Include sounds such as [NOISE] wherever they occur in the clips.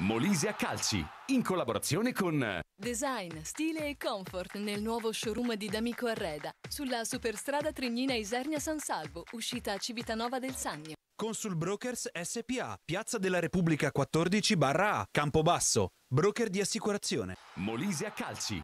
Molise Calci, in collaborazione con Design, stile e comfort nel nuovo showroom di D'Amico Arreda, sulla superstrada Trignina Isernia San Salvo, uscita a Civitanova del Sannio. Consul Brokers SPA, Piazza della Repubblica 14 barra A, Campobasso, broker di assicurazione. Molise Calci.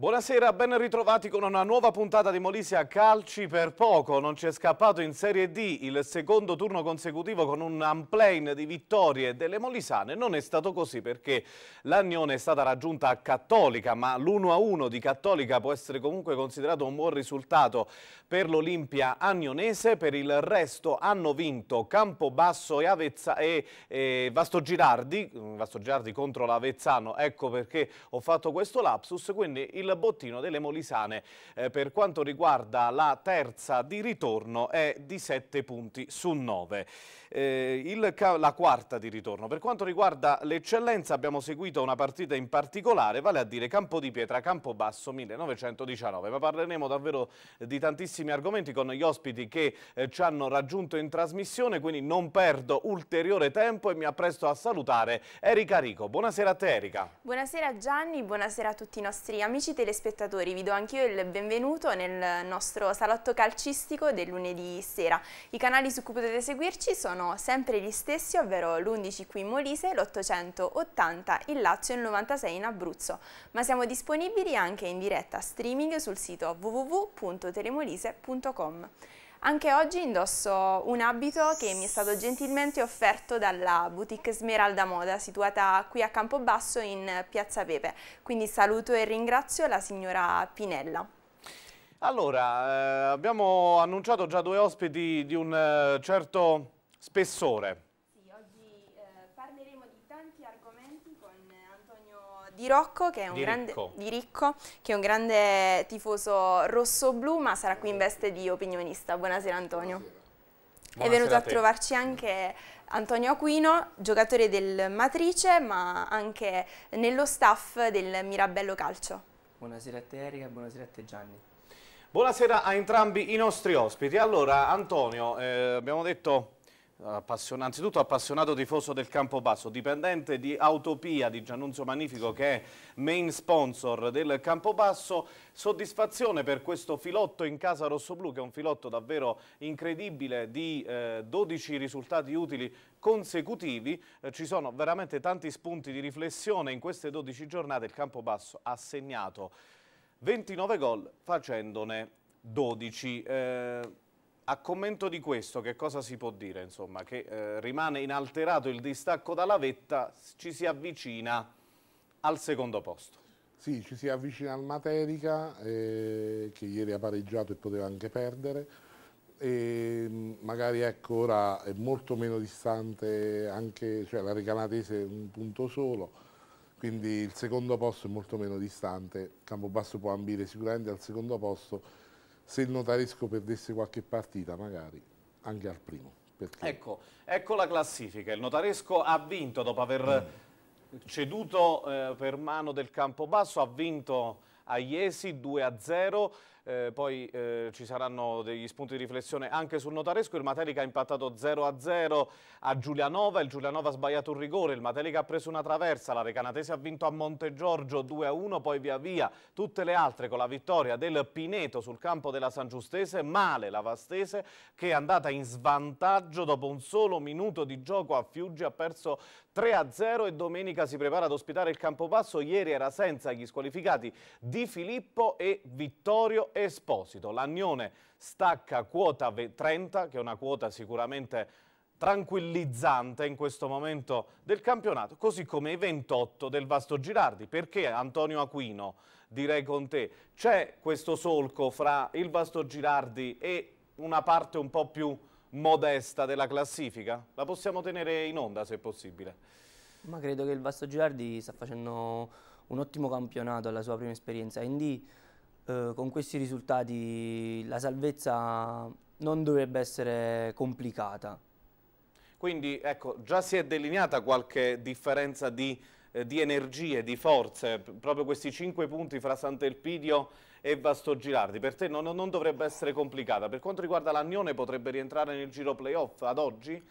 Buonasera, ben ritrovati con una nuova puntata di Molise a calci per poco. Non ci è scappato in Serie D il secondo turno consecutivo con un unplane di vittorie delle molisane. Non è stato così perché l'Agnone è stata raggiunta a Cattolica, ma l'1-1 di Cattolica può essere comunque considerato un buon risultato per l'Olimpia agnonese. Per il resto hanno vinto Campobasso e, Avezza, e, e Vasto, Girardi, mm, Vasto Girardi contro l'Avezzano. Ecco perché ho fatto questo lapsus, quindi il il bottino delle Molisane eh, per quanto riguarda la terza di ritorno è di 7 punti su 9 eh, il, la quarta di ritorno. Per quanto riguarda l'eccellenza abbiamo seguito una partita in particolare, vale a dire Campo di Pietra, Campobasso 1919, ma parleremo davvero di tantissimi argomenti con gli ospiti che eh, ci hanno raggiunto in trasmissione, quindi non perdo ulteriore tempo e mi appresto a salutare Erika Rico. Buonasera a te Erika. Buonasera Gianni, buonasera a tutti i nostri amici telespettatori, vi do anch'io il benvenuto nel nostro salotto calcistico del lunedì sera. I canali su cui potete seguirci sono sono sempre gli stessi, ovvero l'11 qui in Molise, l'880 in Lazio e il 96 in Abruzzo, ma siamo disponibili anche in diretta streaming sul sito www.telemolise.com. Anche oggi indosso un abito che mi è stato gentilmente offerto dalla boutique Smeralda Moda, situata qui a Campobasso in Piazza Pepe. Quindi saluto e ringrazio la signora Pinella. Allora, eh, abbiamo annunciato già due ospiti di un eh, certo Spessore. Sì, oggi eh, parleremo di tanti argomenti con Antonio Di Rocco, che è un, di grande, Ricco. Di Ricco, che è un grande tifoso rosso-blu, ma sarà qui in veste di opinionista. Buonasera Antonio. Buonasera. è venuto a, a trovarci anche Antonio Aquino, giocatore del Matrice, ma anche nello staff del Mirabello Calcio. Buonasera a te Erika, buonasera a te Gianni. Buonasera a entrambi i nostri ospiti. Allora, Antonio, eh, abbiamo detto Appassion anzitutto appassionato tifoso del Campobasso, dipendente di Autopia di Giannunzio Magnifico che è main sponsor del Campobasso, soddisfazione per questo filotto in casa rossoblu che è un filotto davvero incredibile di eh, 12 risultati utili consecutivi, eh, ci sono veramente tanti spunti di riflessione in queste 12 giornate il Campobasso ha segnato 29 gol facendone 12. Eh, a commento di questo, che cosa si può dire? Insomma, che eh, rimane inalterato il distacco dalla vetta, ci si avvicina al secondo posto. Sì, ci si avvicina al Materica, eh, che ieri ha pareggiato e poteva anche perdere. E mm, magari ecco, ora è molto meno distante anche cioè, la Recanatese è un punto solo quindi il secondo posto è molto meno distante Campobasso può ambire sicuramente al secondo posto se il notaresco perdesse qualche partita magari anche al primo. Ecco, ecco, la classifica, il notaresco ha vinto dopo aver mm. ceduto eh, per mano del campo basso ha vinto a Iesi 2 a 0, eh, poi eh, ci saranno degli spunti di riflessione anche sul notaresco, il Matelica ha impattato 0-0 a Giulianova, il Giulianova ha sbagliato un rigore, il Matelica ha preso una traversa, la Recanatese ha vinto a Monte Giorgio 2-1, poi via via tutte le altre con la vittoria del Pineto sul campo della San Giustese, male la Vastese che è andata in svantaggio dopo un solo minuto di gioco a Fiuggi, ha perso 3-0 e domenica si prepara ad ospitare il Campobasso, ieri era senza gli squalificati Di Filippo e Vittorio Esposito. L'Agnone stacca quota 30, che è una quota sicuramente tranquillizzante in questo momento del campionato, così come i 28 del Vasto Girardi, perché Antonio Aquino, direi con te, c'è questo solco fra il Vasto Girardi e una parte un po' più modesta della classifica? La possiamo tenere in onda se possibile? Ma credo che il Vasto Girardi sta facendo un ottimo campionato alla sua prima esperienza in D, eh, con questi risultati la salvezza non dovrebbe essere complicata. Quindi ecco, già si è delineata qualche differenza di, eh, di energie, di forze, proprio questi cinque punti fra Sant'Elpidio e Vasto Girardi. Per te non, non, dovrebbe essere complicata. Per quanto riguarda l'Agnone potrebbe rientrare nel giro playoff ad oggi?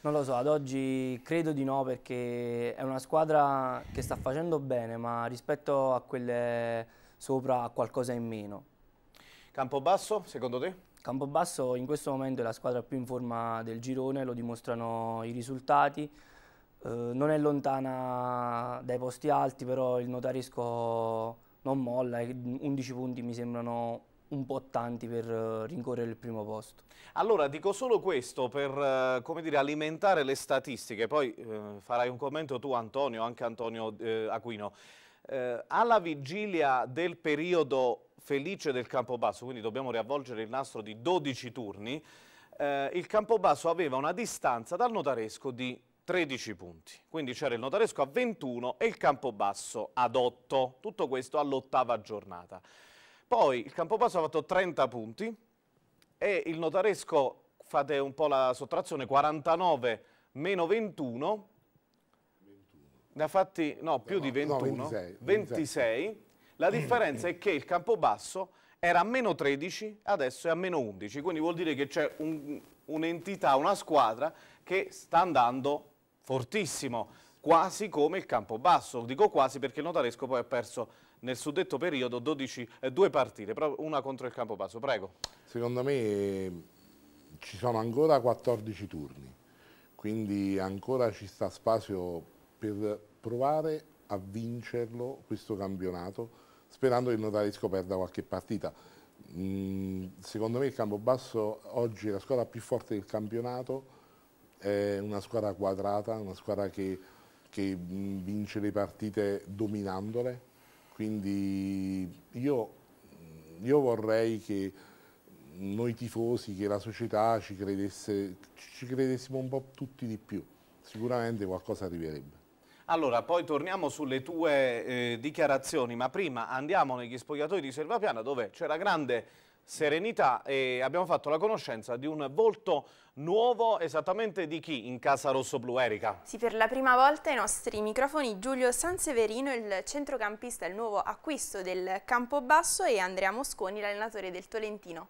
Non lo so, ad oggi credo di no perché è una squadra che sta facendo bene, ma rispetto a quelle sopra a qualcosa in meno. Campobasso, secondo te? Campobasso in questo momento è la squadra più in forma del girone, lo dimostrano i risultati. Eh, non è lontana dai posti alti, però il notarisco non molla, 11 punti mi sembrano un po' tanti per eh, rincorrere il primo posto. Allora dico solo questo per eh, dire, alimentare le statistiche, poi eh, farai un commento tu Antonio, anche Antonio eh, Aquino. Eh, alla vigilia del periodo felice del Campobasso, quindi dobbiamo riavvolgere il nastro di 12 turni, eh, il Campobasso aveva una distanza dal notaresco di 13 punti. Quindi c'era il notaresco a 21 e il Campobasso ad 8. Tutto questo all'ottava giornata. Poi il Campobasso ha fatto 30 punti e il notaresco, fate un po' la sottrazione, 49 meno 21 ne ha fatti, no, eh, più no, di 21, no, 26, 26. 26. La mm. differenza è che il campo basso era a meno 13, adesso è a meno 11, quindi vuol dire che c'è un'entità, un una squadra che sta andando fortissimo, quasi come il campo Campobasso. Dico quasi perché il Notaresco poi ha perso nel suddetto periodo 12, eh, due partite, una contro il campo basso. Prego. Secondo me eh, ci sono ancora 14 turni, quindi ancora ci sta spazio per provare a vincerlo questo campionato sperando che il dare scoperta qualche partita. Mm, secondo me il Campobasso oggi è la squadra più forte del campionato, è una squadra quadrata, una squadra che, che mm, vince le partite dominandole, quindi io, io vorrei che noi tifosi, che la società ci, credesse, ci credessimo un po' tutti di più, sicuramente qualcosa arriverebbe. Allora, poi torniamo sulle tue eh, dichiarazioni, ma prima andiamo negli spogliatoi di Selvapiana dove c'era grande serenità e abbiamo fatto la conoscenza di un volto nuovo esattamente di chi in Casa Rosso Blu, Erika? Sì, per la prima volta ai nostri microfoni Giulio Sanseverino, il centrocampista, il nuovo acquisto del Campobasso e Andrea Mosconi, l'allenatore del Tolentino.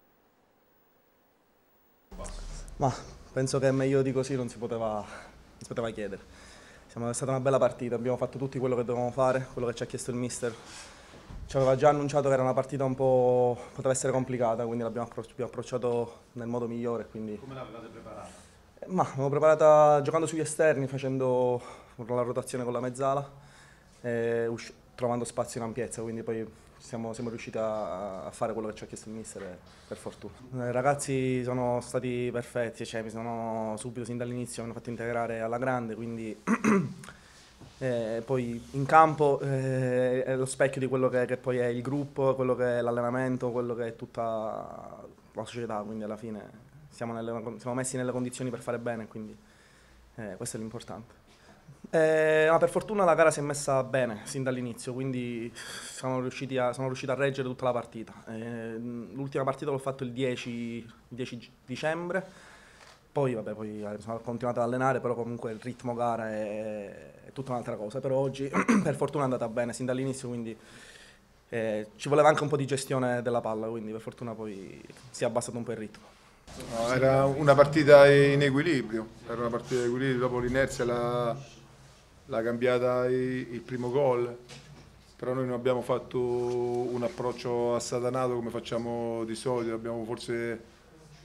Ma penso che meglio di così non si poteva, non si poteva chiedere Insomma, è stata una bella partita, abbiamo fatto tutti quello che dovevamo fare, quello che ci ha chiesto il mister. Ci aveva già annunciato che era una partita un po'... poteva essere complicata, quindi l'abbiamo appro approcciato nel modo migliore. Quindi... Come l'avevate preparata? Eh, ma l'avevo preparata giocando sugli esterni, facendo la rotazione con la mezzala, e eh, trovando spazio in ampiezza, quindi poi siamo, siamo riusciti a, a, fare quello che ci ha chiesto il mister, per fortuna. I eh, ragazzi sono stati perfetti, cioè, mi sono subito sin dall'inizio, mi hanno fatto integrare alla grande, quindi... [CLEARS THROAT] Eh, poi in campo eh, è lo specchio di quello che, che, poi è il gruppo, quello che è l'allenamento, quello che è tutta la società, quindi alla fine siamo, nelle, siamo messi nelle condizioni per fare bene, quindi eh, questo è l'importante. Eh, ma per fortuna la gara si è messa bene sin dall'inizio, quindi siamo riusciti a, sono riuscito a reggere tutta la partita. Eh, l'ultima partita l'ho fatto il 10, 10 dicembre, poi, vabbè, poi eh, sono continuato ad allenare, però comunque il ritmo gara è, è tutta un'altra cosa. Però oggi [CLEARS THROAT] per fortuna è andata bene sin dall'inizio, quindi eh, ci voleva anche un po' di gestione della palla, quindi per fortuna poi si è abbassato un po' il ritmo. No, era una partita in equilibrio, era una partita in equilibrio, dopo l'inerzia la l'ha cambiata il primo gol, però noi non abbiamo fatto un approccio assatanato come facciamo di solito, abbiamo forse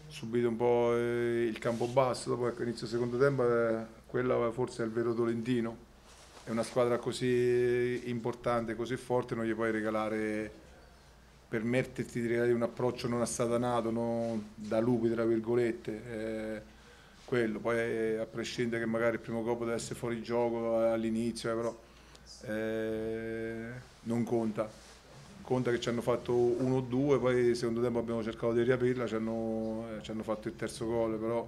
subito un po' il campo basso, dopo l'inizio ecco, del secondo tempo eh, quella forse è il vero Tolentino, è una squadra così importante, così forte, non gli puoi regalare, permetterti di regalare un approccio non assatanato, non da lupi tra virgolette. Eh, quello, poi eh, a prescindere che magari il primo colpo deve essere fuori gioco eh, all'inizio, eh, però eh, non conta. Conta che ci hanno fatto uno o due, poi nel secondo tempo abbiamo cercato di riaprirla, ci hanno, eh, ci hanno fatto il terzo gol, però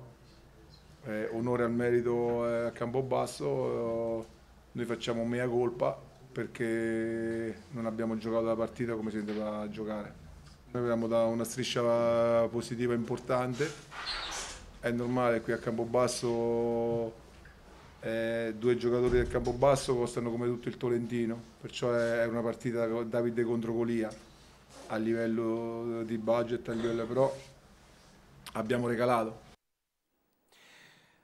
eh, onore al merito a campo Campobasso, noi facciamo mea colpa perché non abbiamo giocato la partita come si doveva giocare. Noi abbiamo da una striscia positiva importante è normale qui a Campobasso eh, due giocatori del Campobasso costano come tutto il Tolentino, perciò è una partita Davide contro Golia a livello di budget, a livello però abbiamo regalato.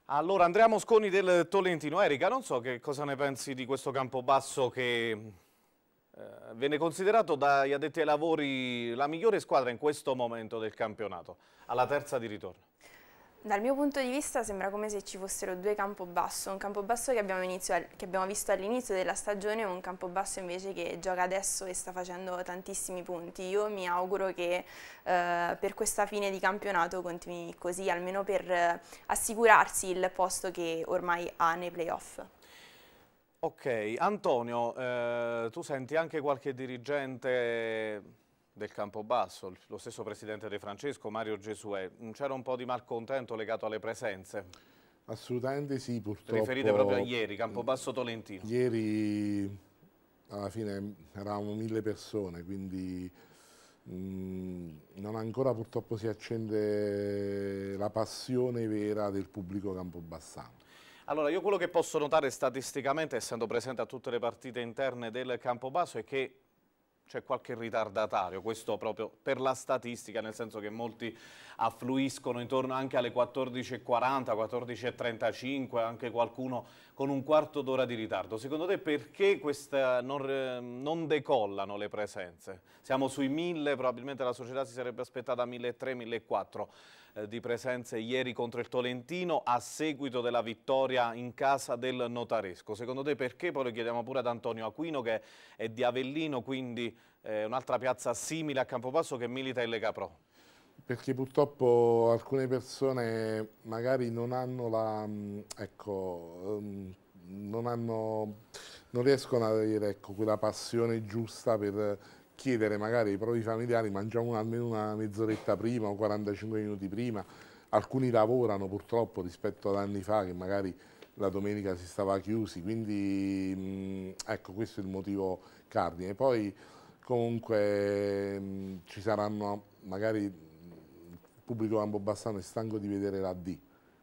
Allora Andrea Mosconi del Tolentino, Erika non so che cosa ne pensi di questo Campobasso che eh, viene considerato dagli addetti ai lavori la migliore squadra in questo momento del campionato, alla terza di ritorno. Dal mio punto di vista sembra come se ci fossero due campo basso, un campobasso che abbiamo, al, che abbiamo visto all'inizio della stagione e un campo basso invece che gioca adesso e sta facendo tantissimi punti. Io mi auguro che eh, per questa fine di campionato continui così, almeno per eh, assicurarsi il posto che ormai ha nei playoff. Ok, Antonio, eh, tu senti anche qualche dirigente del Campobasso, lo stesso presidente De Francesco, Mario Gesuè. Mm, c'era un po' di malcontento legato alle presenze? Assolutamente sì, purtroppo. Riferite proprio a ieri, Campobasso Tolentino. Ieri alla fine eravamo mille persone, quindi mh, mm, non ancora purtroppo si accende la passione vera del pubblico campobassano. Allora, io quello che posso notare statisticamente, essendo presente a tutte le partite interne del Campobasso, è che c'è qualche ritardatario, questo proprio per la statistica, nel senso che molti affluiscono intorno anche alle 14.40, 14.35, anche qualcuno con un quarto d'ora di ritardo. Secondo te perché non, non, decollano le presenze? Siamo sui 1.000, probabilmente la società si sarebbe aspettata 1.300, 1.400. Eh, di presenze ieri contro il Tolentino a seguito della vittoria in casa del notaresco. Secondo te perché? Poi lo chiediamo pure ad Antonio Aquino che è di Avellino, quindi eh, un'altra piazza simile a Campobasso che milita in Lega Pro. Perché purtroppo alcune persone magari non hanno la... Mm, ecco, mm, non, hanno, non riescono ad avere ecco, quella passione giusta per chiedere magari ai propri familiari mangiamo almeno una mezz'oretta prima o 45 minuti prima, alcuni lavorano purtroppo rispetto ad anni fa che magari la domenica si stava chiusi, quindi mm, ecco questo è il motivo cardine. Poi comunque mm, ci saranno magari mm, il pubblico Bassano è stanco di vedere la D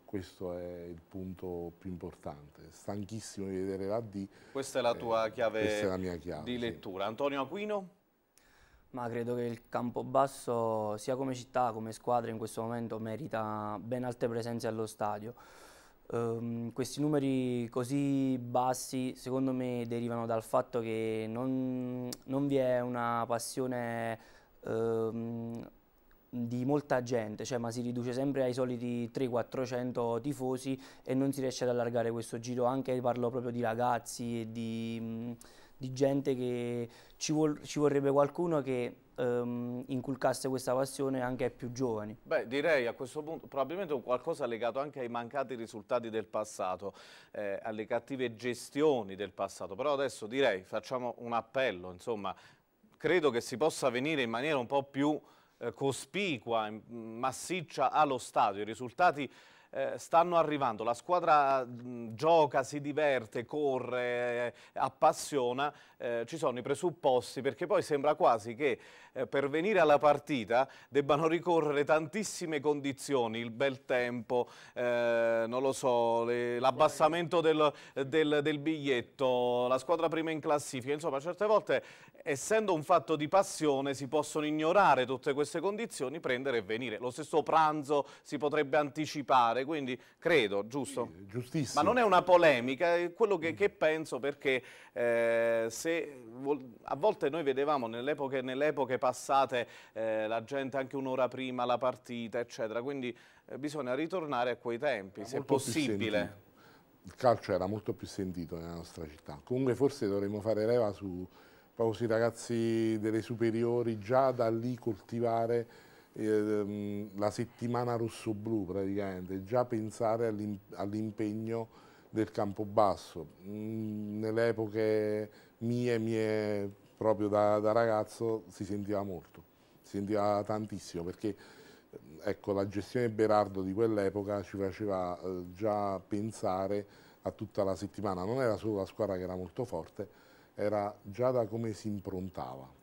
questo è il punto più importante, stanchissimo di vedere la D. Questa è la tua eh, chiave, è la chiave di lettura. Sì. Antonio Aquino? ma credo che il Campobasso sia come città, come squadra in questo momento merita ben alte presenze allo stadio. Um, questi numeri così bassi secondo me derivano dal fatto che non, non vi è una passione um, di molta gente, cioè, ma si riduce sempre ai soliti 300-400 tifosi e non si riesce ad allargare questo giro, anche parlo proprio di ragazzi e di... Um, di gente che ci, vol ci vorrebbe qualcuno che ehm, inculcasse questa passione anche ai più giovani. Beh, direi a questo punto probabilmente qualcosa legato anche ai mancati risultati del passato, eh, alle cattive gestioni del passato, però adesso direi facciamo un appello, insomma, credo che si possa venire in maniera un po' più eh, cospicua, massiccia allo stadio, i risultati eh, stanno arrivando, la squadra mh, mm, gioca, si diverte, corre, eh, appassiona, eh, ci sono i presupposti perché poi sembra quasi che eh, per venire alla partita debbano ricorrere tantissime condizioni, il bel tempo, eh, non lo so, l'abbassamento del, del, del biglietto, la squadra prima in classifica, insomma certe volte essendo un fatto di passione si possono ignorare tutte queste condizioni, prendere e venire. Lo stesso pranzo si potrebbe anticipare, fare, quindi credo, giusto? Giustissimo. Ma non è una polemica, è quello che, che penso perché eh, se, a volte noi vedevamo nelle epoche, nell epoche passate eh, la gente anche un'ora prima la partita, eccetera, quindi eh, bisogna ritornare a quei tempi, se possibile. Il calcio era molto più sentito nella nostra città, comunque forse dovremmo fare leva su, proprio sui ragazzi delle superiori, già da lì coltivare eh, ehm, la settimana rosso-blu praticamente, già pensare all'impegno del campo basso. Mm, nelle epoche mie, mie proprio da, da ragazzo, si sentiva molto, si sentiva tantissimo perché eh, ecco, la gestione Berardo di quell'epoca ci faceva eh, già pensare a tutta la settimana, non era solo la squadra che era molto forte, era già da come si improntava.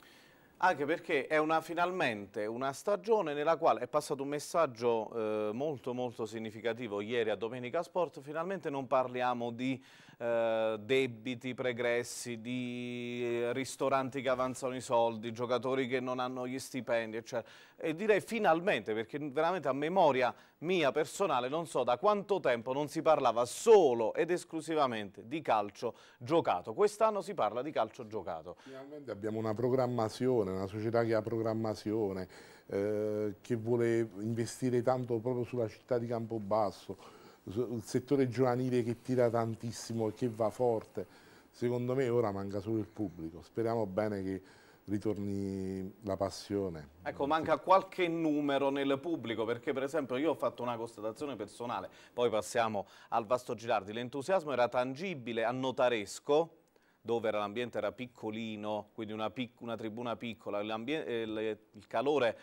Anche perché è una, finalmente una stagione nella quale è passato un messaggio eh, molto molto significativo ieri a Domenica Sport, finalmente non parliamo di eh, debiti pregressi, di ristoranti che avanzano i soldi, giocatori che non hanno gli stipendi, eccetera. E direi finalmente, perché veramente a memoria mia personale non so da quanto tempo non si parlava solo ed esclusivamente di calcio giocato. Quest'anno si parla di calcio giocato. Finalmente abbiamo una programmazione, una società che ha programmazione, eh, che vuole investire tanto proprio sulla città di Campobasso, un settore giovanile che tira tantissimo e che va forte. Secondo me ora manca solo il pubblico, speriamo bene che ritorni la passione. Ecco, manca qualche numero nel pubblico, perché per esempio io ho fatto una constatazione personale, poi passiamo al vasto Girardi, l'entusiasmo era tangibile a Notaresco, dove l'ambiente era piccolino, quindi una, pic una tribuna piccola, eh, il calore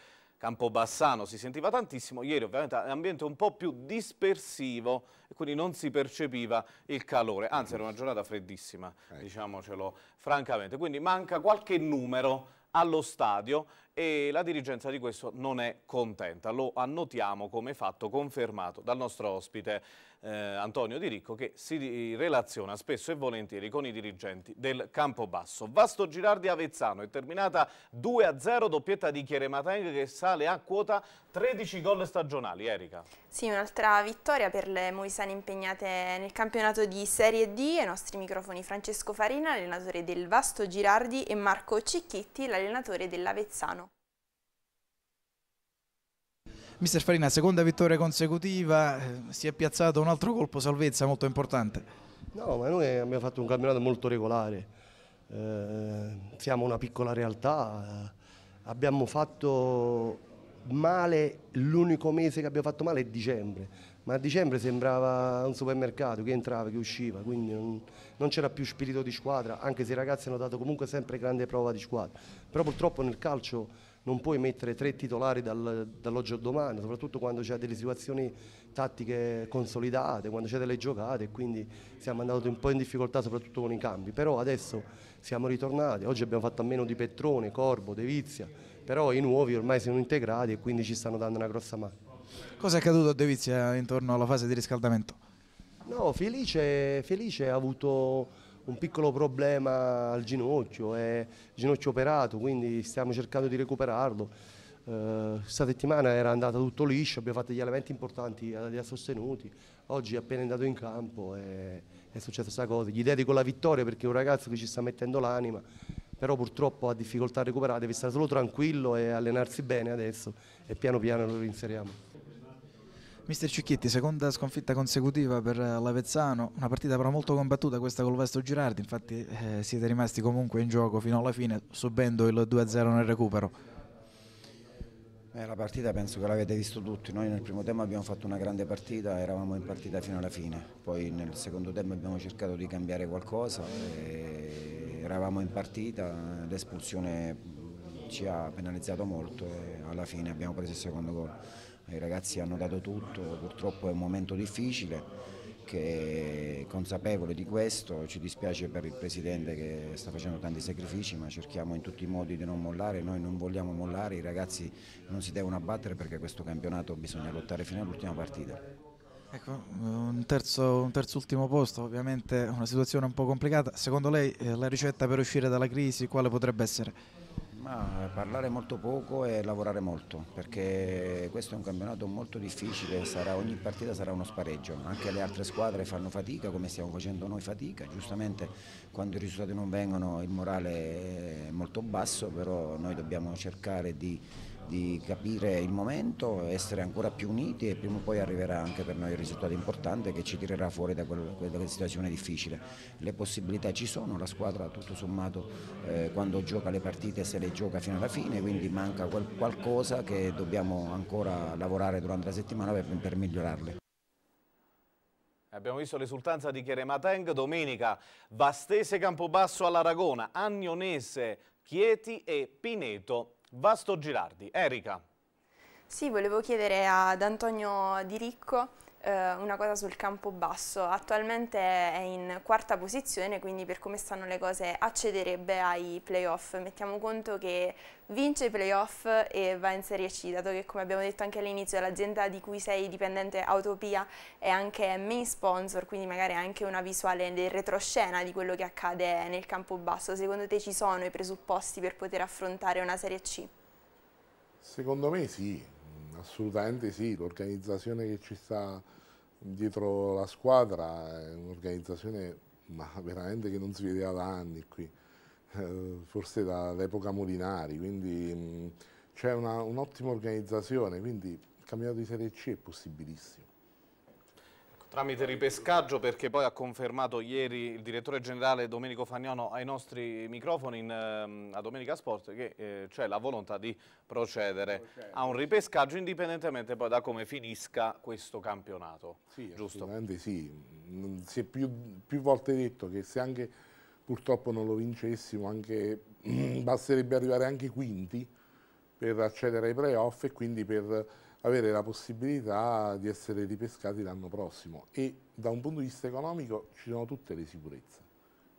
Campobassano si sentiva tantissimo, ieri ovviamente è un ambiente un po' più dispersivo e quindi non si percepiva il calore, anzi era una giornata freddissima, ecco. diciamocelo francamente, quindi manca qualche numero allo stadio e la dirigenza di questo non è contenta. Lo annotiamo come fatto confermato dal nostro ospite eh, Antonio Di Ricco che si relaziona spesso e volentieri con i dirigenti del Campobasso. Vasto Girardi Avezzano è terminata 2-0, doppietta di Chieremateng che sale a quota 13 gol stagionali. Erika. Sì, un'altra vittoria per le Moisane impegnate nel campionato di Serie D. Ai nostri microfoni Francesco Farina, allenatore del Vasto Girardi e Marco Cicchitti, l'allenatore dell'Avezzano. Mister Farina, seconda vittoria consecutiva, eh, si è piazzato un altro colpo salvezza molto importante. No, ma noi abbiamo fatto un campionato molto regolare, eh, siamo una piccola realtà, eh, abbiamo fatto male, l'unico mese che abbiamo fatto male è dicembre, ma a dicembre sembrava un supermercato che entrava, che usciva, quindi non, non c'era più spirito di squadra, anche se i ragazzi hanno dato comunque sempre grande prova di squadra, però purtroppo nel calcio non puoi mettere tre titolari dal, dall'oggi al domani, soprattutto quando c'è delle situazioni tattiche consolidate, quando c'è delle giocate, quindi siamo andati un po' in difficoltà soprattutto con i cambi, però adesso siamo ritornati, oggi abbiamo fatto a meno di Petrone, Corbo, De Vizia, però i nuovi ormai sono integrati e quindi ci stanno dando una grossa mano. Cosa è accaduto a De Vizia intorno alla fase di riscaldamento? No, Felice, Felice ha avuto un piccolo problema al ginocchio, è ginocchio operato, quindi stiamo cercando di recuperarlo. Questa eh, settimana era andata tutto liscio, abbiamo fatto gli elementi importanti, eh, li ha sostenuti. Oggi è appena andato in campo e è successa questa cosa. Gli dedico la vittoria perché è un ragazzo che ci sta mettendo l'anima, però purtroppo ha difficoltà a recuperare, deve stare solo tranquillo e allenarsi bene adesso e piano piano lo rinseriamo. Mister Cicchietti, seconda sconfitta consecutiva per l'Avezzano, una partita però molto combattuta questa col Vesto Girardi, infatti eh, siete rimasti comunque in gioco fino alla fine, subendo il 2-0 nel recupero. Beh, la partita penso che l'avete visto tutti, noi nel primo tempo abbiamo fatto una grande partita, eravamo in partita fino alla fine, poi nel secondo tempo abbiamo cercato di cambiare qualcosa, eh, eravamo in partita, l'espulsione ci ha penalizzato molto e alla fine abbiamo preso il secondo gol i ragazzi hanno dato tutto, purtroppo è un momento difficile che consapevole di questo, ci dispiace per il Presidente che sta facendo tanti sacrifici ma cerchiamo in tutti i modi di non mollare, noi non vogliamo mollare, i ragazzi non si devono abbattere perché questo campionato bisogna lottare fino all'ultima partita. Ecco, un terzo, un terzo, ultimo posto, ovviamente una situazione un po' complicata, secondo lei eh, la ricetta per uscire dalla crisi quale potrebbe essere? Ma parlare molto poco e lavorare molto, perché questo è un campionato molto difficile, sarà, ogni partita sarà uno spareggio, anche le altre squadre fanno fatica come stiamo facendo noi fatica, giustamente quando i risultati non vengono il morale è molto basso, però noi dobbiamo cercare di di capire il momento, essere ancora più uniti e prima o poi arriverà anche per noi il risultato importante che ci tirerà fuori da, quella, situazione difficile. Le possibilità ci sono, la squadra tutto sommato eh, quando gioca le partite se le gioca fino alla fine, quindi manca quel, qualcosa che dobbiamo ancora lavorare durante la settimana per, per migliorarle. Abbiamo visto l'esultanza di Cheremateng, domenica Vastese Campobasso all'Aragona, Agnonese, Chieti e Pineto Vasto Girardi, Erika. Sì, volevo chiedere ad Antonio Di Ricco eh, una cosa sul campo basso. Attualmente è in quarta posizione, quindi per come stanno le cose accederebbe ai playoff. Mettiamo conto che vince i playoff e va in Serie C, dato che come abbiamo detto anche all'inizio l'azienda di cui sei dipendente Autopia è anche main sponsor, quindi magari anche una visuale del retroscena di quello che accade nel campo basso. Secondo te ci sono i presupposti per poter affrontare una Serie C? Secondo me sì, Assolutamente sì, l'organizzazione che ci sta dietro la squadra è un'organizzazione veramente che non si vedeva da anni qui, eh, forse dall'epoca Molinari, quindi mm, c'è un'ottima un organizzazione, quindi il campionato di Serie C è possibilissimo. Tramite ripescaggio perché poi ha confermato ieri il direttore generale Domenico Fagnano ai nostri microfoni in, ehm, a Domenica Sport che eh, c'è la volontà di procedere a un ripescaggio indipendentemente poi da come finisca questo campionato. Sì, giusto? sì. Mm, si è più, più volte detto che se anche purtroppo non lo vincessimo anche, [CLEARS THROAT] basterebbe arrivare anche quinti per accedere ai playoff e quindi per avere la possibilità di essere ripescati l'anno prossimo e da un punto di vista economico ci sono tutte le sicurezze.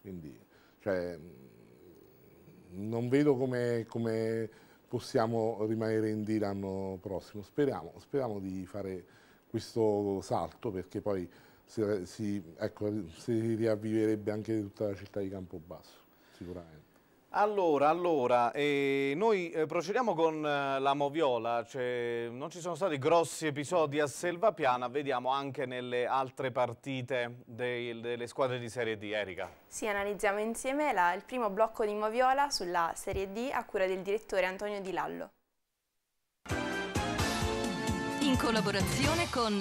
Quindi, cioè, mm, non vedo come, come, possiamo rimanere in D l'anno prossimo. Speriamo, speriamo, di fare questo salto perché poi si, ecco, si riavviverebbe anche tutta la città di Campobasso, sicuramente. Allora, allora eh, noi eh, procediamo con eh, la Moviola, cioè, non ci sono stati grossi episodi a Selvapiana, vediamo anche nelle altre partite dei, delle squadre di Serie D, Erika. Sì, analizziamo insieme la, il primo blocco di Moviola sulla Serie D a cura del direttore Antonio Di Lallo. In collaborazione con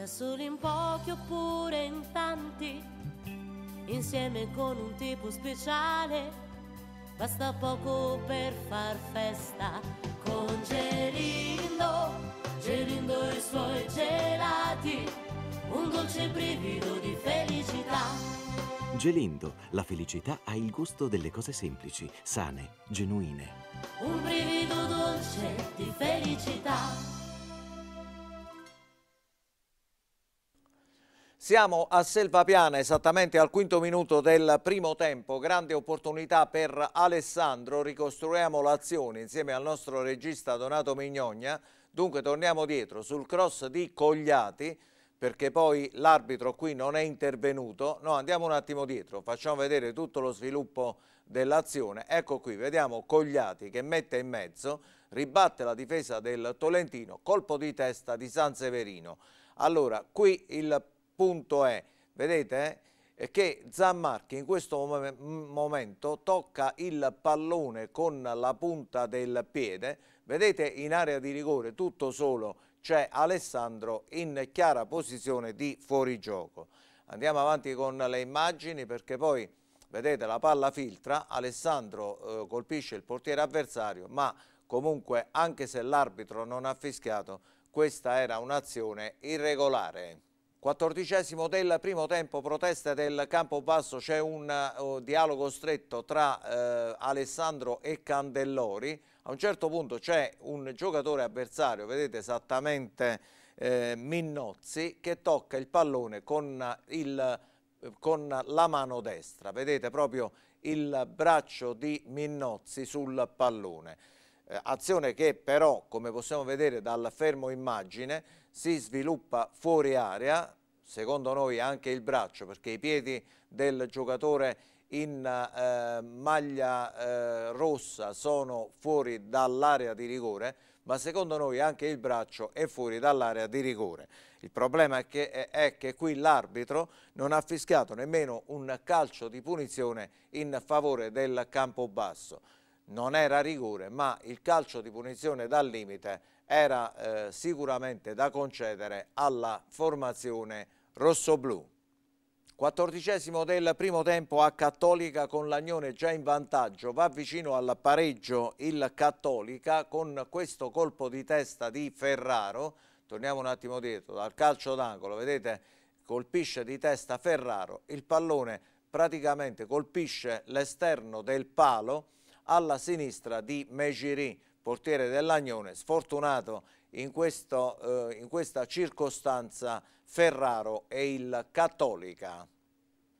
da soli in pochi oppure in tanti, insieme con un tipo speciale, basta poco per far festa. Con Gelindo, Gelindo e i suoi gelati, un dolce brivido di felicità. Gelindo, la felicità ha il gusto delle cose semplici, sane, genuine. Un brivido dolce di felicità. Siamo a Selvapiana, esattamente al quinto minuto del primo tempo. Grande opportunità per Alessandro. Ricostruiamo l'azione insieme al nostro regista Donato Mignogna. Dunque torniamo dietro sul cross di Cogliati perché poi l'arbitro qui non è intervenuto. No, andiamo un attimo dietro, facciamo vedere tutto lo sviluppo dell'azione. Ecco qui, vediamo Cogliati che mette in mezzo, ribatte la difesa del Tolentino, colpo di testa di San Severino. Allora, qui il punto è, vedete, eh, che Zammarchi in questo momento tocca il pallone con la punta del piede, vedete in area di rigore tutto solo c'è Alessandro in chiara posizione di fuorigioco. Andiamo avanti con le immagini perché poi vedete la palla filtra, Alessandro eh, colpisce il portiere avversario ma comunque anche se l'arbitro non ha fischiato questa era un'azione irregolare. Quattordicesimo del primo tempo, proteste del campo basso, c'è un uh, dialogo stretto tra uh, Alessandro e Candellori. A un certo punto c'è un giocatore avversario, vedete esattamente uh, Minnozzi, che tocca il pallone con, il, con la mano destra. Vedete proprio il braccio di Minnozzi sul pallone. azione che però, come possiamo vedere dal fermo immagine, si sviluppa fuori area, secondo noi anche il braccio, perché i piedi del giocatore in eh, maglia eh, rossa sono fuori dall'area di rigore, ma secondo noi anche il braccio è fuori dall'area di rigore. Il problema è che, è che qui l'arbitro non ha fischiato nemmeno un calcio di punizione in favore del campo basso. Non era rigore, ma il calcio di punizione dal limite era eh, sicuramente da concedere alla formazione rossoblù. Quattordicesimo del primo tempo a Cattolica con l'Agnone già in vantaggio, va vicino al pareggio il Cattolica con questo colpo di testa di Ferraro, torniamo un attimo dietro, dal calcio d'angolo, vedete colpisce di testa Ferraro, il pallone praticamente colpisce l'esterno del palo alla sinistra di Megiri, portiere dell'Agnone, sfortunato in, questo, eh, in questa circostanza Ferraro e il Cattolica.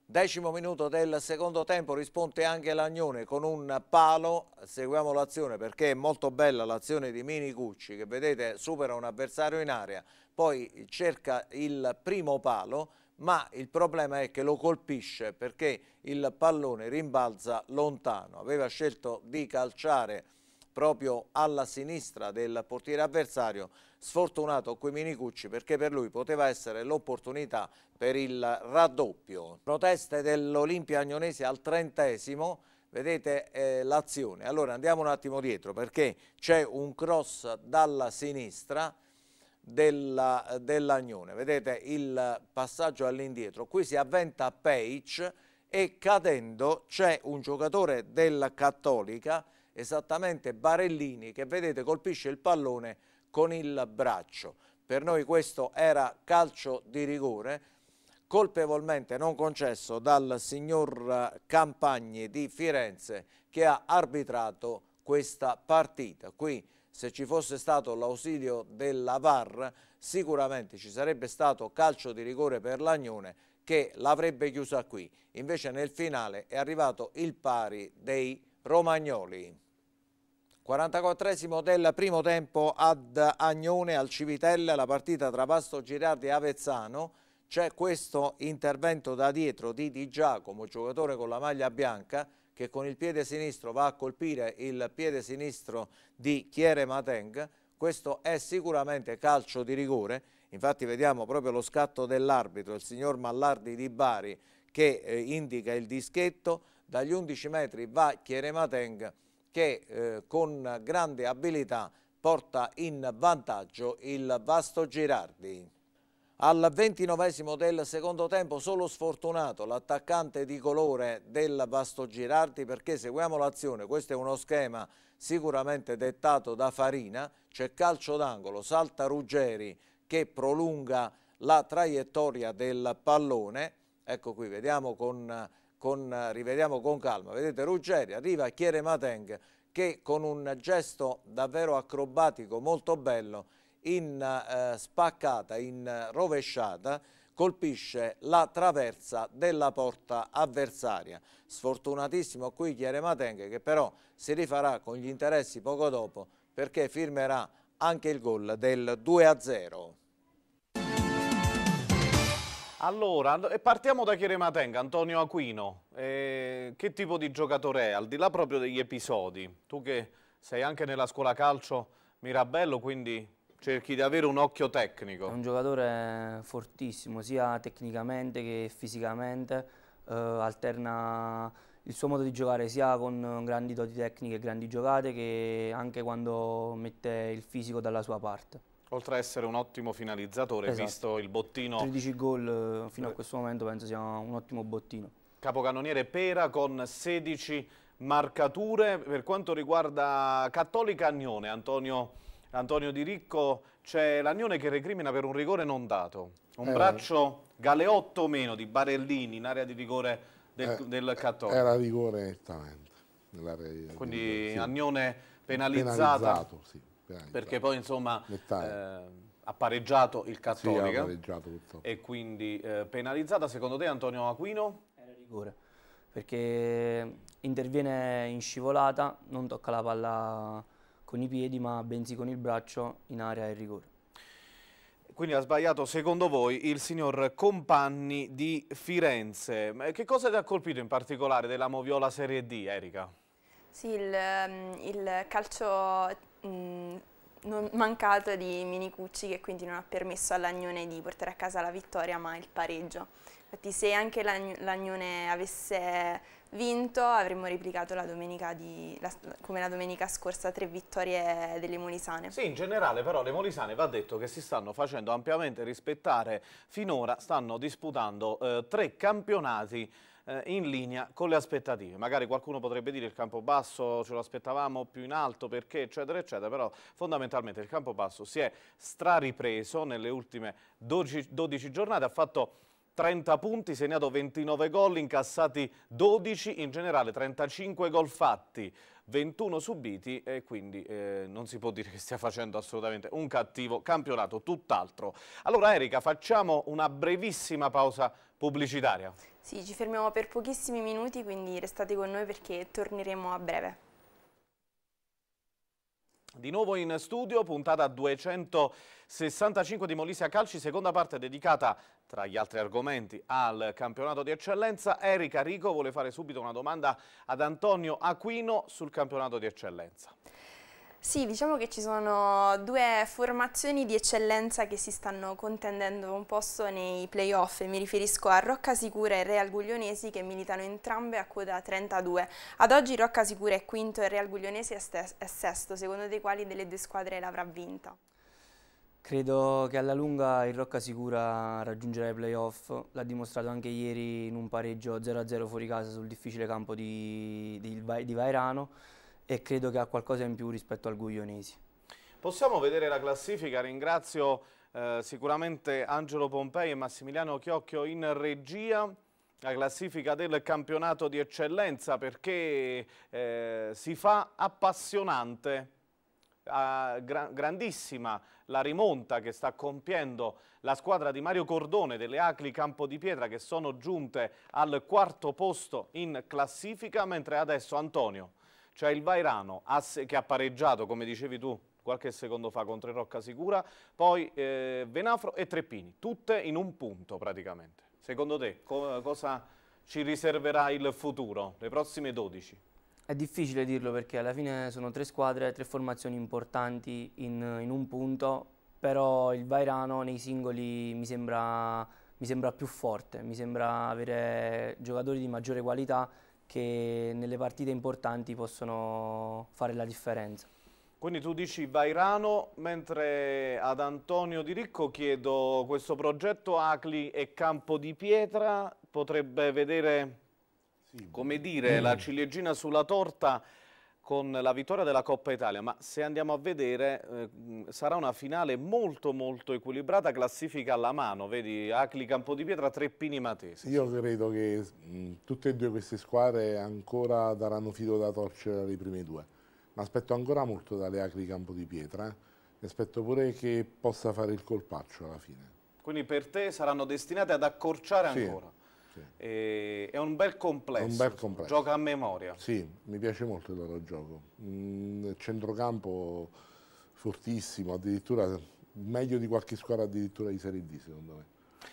Decimo minuto del secondo tempo risponde anche l'Agnone con un palo, seguiamo l'azione perché è molto bella l'azione di Minicucci che vedete supera un avversario in area, poi cerca il primo palo ma il problema è che lo colpisce perché il pallone rimbalza lontano, aveva scelto di calciare proprio alla sinistra del portiere avversario, sfortunato qui Minicucci perché per lui poteva essere l'opportunità per il raddoppio. Proteste dell'Olimpia Agnonese al trentesimo, vedete eh, l'azione. Allora andiamo un attimo dietro perché c'è un cross dalla sinistra della, dell'Agnone. Vedete il passaggio all'indietro. Qui si avventa Page e cadendo c'è un giocatore del Cattolica esattamente Barellini che vedete colpisce il pallone con il braccio. Per noi questo era calcio di rigore, colpevolmente non concesso dal signor Campagni di Firenze che ha arbitrato questa partita. Qui se ci fosse stato l'ausilio della VAR sicuramente ci sarebbe stato calcio di rigore per l'Agnone che l'avrebbe chiusa qui. Invece nel finale è arrivato il pari dei Romagnoli. 44esimo del primo tempo ad Agnone al Civitella, la partita tra Vasto Girardi e Avezzano. C'è questo intervento da dietro di Di Giacomo, giocatore con la maglia bianca, che con il piede sinistro va a colpire il piede sinistro di Chiere Mateng. Questo è sicuramente calcio di rigore. Infatti vediamo proprio lo scatto dell'arbitro, il signor Mallardi di Bari, che eh, indica il dischetto. Dagli 11 metri va Chiere Mateng che eh, con grande abilità porta in vantaggio il Vasto Girardi. Al ventinovesimo del secondo tempo solo sfortunato l'attaccante di colore del Vasto Girardi perché seguiamo l'azione, questo è uno schema sicuramente dettato da Farina, c'è calcio d'angolo, salta Ruggeri che prolunga la traiettoria del pallone, ecco qui vediamo con con, eh, rivediamo con calma, vedete Ruggeri arriva Chiere Mateng che con un gesto davvero acrobatico molto bello in eh, spaccata, in rovesciata, colpisce la traversa della porta avversaria. Sfortunatissimo qui Chiere Matenghe che però si rifarà con gli interessi poco dopo perché firmerà anche il gol del 2-0. Allora, partiamo da Chierematenga, Antonio Aquino. Eh, che tipo di giocatore è? Al di là proprio degli episodi, tu che sei anche nella scuola calcio Mirabello, quindi cerchi di avere un occhio tecnico. È un giocatore fortissimo, sia tecnicamente che fisicamente, eh, alterna il suo modo di giocare sia con grandi doti tecniche e grandi giocate che anche quando mette il fisico dalla sua parte. Oltre a essere un ottimo finalizzatore, esatto. visto il bottino... 13 gol eh, fino a eh. questo momento penso sia un ottimo bottino. Capocannoniere Pera con 16 marcature. Per quanto riguarda Cattolica Agnone, Antonio, Antonio Di Ricco, c'è l'Agnone che recrimina per un rigore non dato. Un eh. braccio galeotto meno di Barellini in area di rigore del, eh, del Cattolica. Era rigore esattamente. Quindi di Agnone penalizzato. penalizzato sì anni. Perché poi insomma eh, ha pareggiato il Cattolica sì, pareggiato, e quindi eh, penalizzata secondo te Antonio Aquino? Era rigore perché interviene in scivolata, non tocca la palla con i piedi ma bensì con il braccio in area e rigore. Quindi ha sbagliato secondo voi il signor Compagni di Firenze. Che cosa ti ha colpito in particolare della Moviola Serie D, Erika? Sì, il, ehm, il calcio mh, mm, mancato di Minicucci che quindi non ha permesso all'Agnone di portare a casa la vittoria ma il pareggio. Infatti se anche l'Agnone avesse vinto avremmo replicato la di, la, come la domenica scorsa tre vittorie delle Molisane. Sì, in generale però le Molisane va detto che si stanno facendo ampiamente rispettare, finora stanno disputando eh, tre campionati eh, in linea con le aspettative. Magari qualcuno potrebbe dire il campo basso ce lo aspettavamo più in alto perché eccetera eccetera, però fondamentalmente il campo basso si è straripreso nelle ultime 12, 12 giornate, ha fatto 30 punti, segnato 29 gol, incassati 12, in generale 35 gol fatti, 21 subiti e quindi eh, non si può dire che stia facendo assolutamente un cattivo campionato, tutt'altro. Allora Erika facciamo una brevissima pausa pubblicitaria. Sì, ci fermiamo per pochissimi minuti, quindi restate con noi perché torneremo a breve. Di nuovo in studio, puntata 265 di Molise a Calci, seconda parte dedicata, tra gli altri argomenti, al campionato di eccellenza. Erika Rico vuole fare subito una domanda ad Antonio Aquino sul campionato di eccellenza. Sì, diciamo che ci sono due formazioni di eccellenza che si stanno contendendo un posto nei playoff. Mi riferisco a Rocca Sicura e Real Guglionesi che militano entrambe a quota 32. Ad oggi Rocca Sicura è quinto e Real Guglionesi è, sesto, secondo te quali delle due squadre l'avrà vinta? Credo che alla lunga il Rocca Sicura raggiungerà i playoff, l'ha dimostrato anche ieri in un pareggio 0-0 fuori casa sul difficile campo di, di, di Vairano e credo che ha qualcosa in più rispetto al Guglionesi. Possiamo vedere la classifica, ringrazio eh, sicuramente Angelo Pompei e Massimiliano Chiocchio in regia la classifica del campionato di eccellenza perché eh, si fa appassionante, eh, gra grandissima la rimonta che sta compiendo la squadra di Mario Cordone delle Acli Campo di Pietra che sono giunte al quarto posto in classifica mentre adesso Antonio c'è il Vairano che ha pareggiato, come dicevi tu, qualche secondo fa contro il Rocca Sicura, poi eh, Venafro e Treppini, tutte in un punto praticamente. Secondo te co cosa ci riserverà il futuro, le prossime 12? È difficile dirlo perché alla fine sono tre squadre, tre formazioni importanti in, in un punto, però il Vairano nei singoli mi sembra, mi sembra più forte, mi sembra avere giocatori di maggiore qualità che nelle partite importanti possono fare la differenza. Quindi tu dici Vairano, mentre ad Antonio Di Ricco chiedo questo progetto Acli e Campo di Pietra potrebbe vedere, sì. come dire, mm. la ciliegina sulla torta con la vittoria della Coppa Italia, ma se andiamo a vedere eh, sarà una finale molto molto equilibrata, classifica alla mano, vedi Acli Pietra, Treppini Matese. Io credo che mh, mm, tutte e due queste squadre ancora daranno filo da torcere alle prime due, ma aspetto ancora molto dalle Acli Campodipietra, eh? e aspetto pure che possa fare il colpaccio alla fine. Quindi per te saranno destinate ad accorciare sì. ancora? E, eh, è un bel, un bel complesso, gioca a memoria. Sì, mi piace molto il loro gioco. Mm, centrocampo fortissimo, addirittura meglio di qualche squadra addirittura di Serie D secondo me,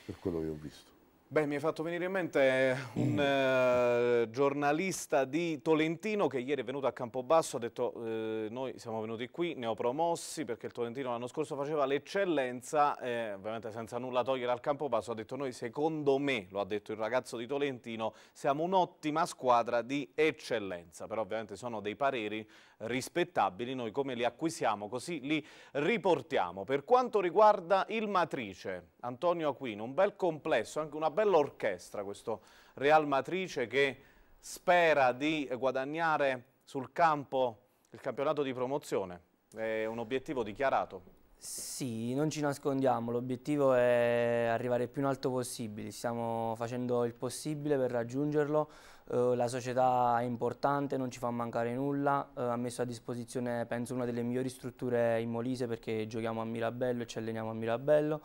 per quello che ho visto. Beh, mi è fatto venire in mente un mm. eh, giornalista di Tolentino che ieri è venuto a Campobasso, ha detto eh, noi siamo venuti qui, ne ho promossi perché il Tolentino l'anno scorso faceva l'eccellenza, eh, ovviamente senza nulla togliere al Campobasso, ha detto noi secondo me, lo ha detto il ragazzo di Tolentino, siamo un'ottima squadra di eccellenza, però ovviamente sono dei pareri rispettabili, noi come li acquisiamo così li riportiamo. Per quanto riguarda il Matrice, Antonio Aquino, un bel complesso, anche una bella orchestra questo Real Matrice che spera di guadagnare sul campo il campionato di promozione. È un obiettivo dichiarato. Sì, non ci nascondiamo, l'obiettivo è arrivare il più in alto possibile, stiamo facendo il possibile per raggiungerlo, eh, la società è importante, non ci fa mancare nulla, eh, ha messo a disposizione penso una delle migliori strutture in Molise perché giochiamo a Mirabello e ci alleniamo a Mirabello,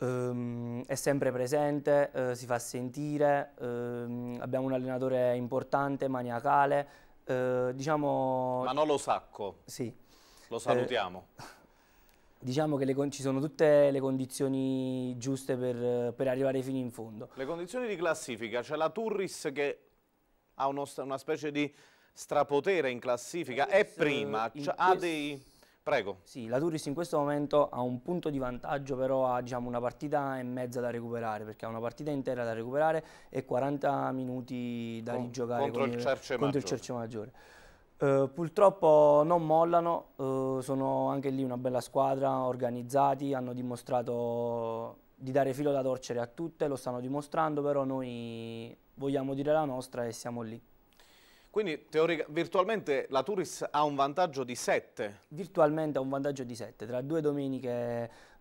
Um, è sempre presente, uh, si fa sentire, uh, abbiamo un allenatore importante, maniacale, uh, diciamo... lo Sacco. Sì. Lo salutiamo. Eh, [LAUGHS] diciamo che ci sono tutte le condizioni giuste per, per, arrivare fino in fondo. Le condizioni di classifica, c'è la Turris che ha uno, una specie di strapotere in classifica, è prima, in ha dei Prego. Sì, la Turis in questo momento ha un punto di vantaggio, però ha diciamo, una partita e mezza da recuperare, perché ha una partita intera da recuperare e 40 minuti da Con, rigiocare contro, il, Cerce contro il Cerce Maggiore. Uh, purtroppo non mollano, uh, sono anche lì una bella squadra, organizzati, hanno dimostrato di dare filo da torcere a tutte, lo stanno dimostrando, però noi vogliamo dire la nostra e siamo lì. Quindi teorica, virtualmente la Turis ha un vantaggio di 7? Virtualmente ha un vantaggio di 7, tra due domeniche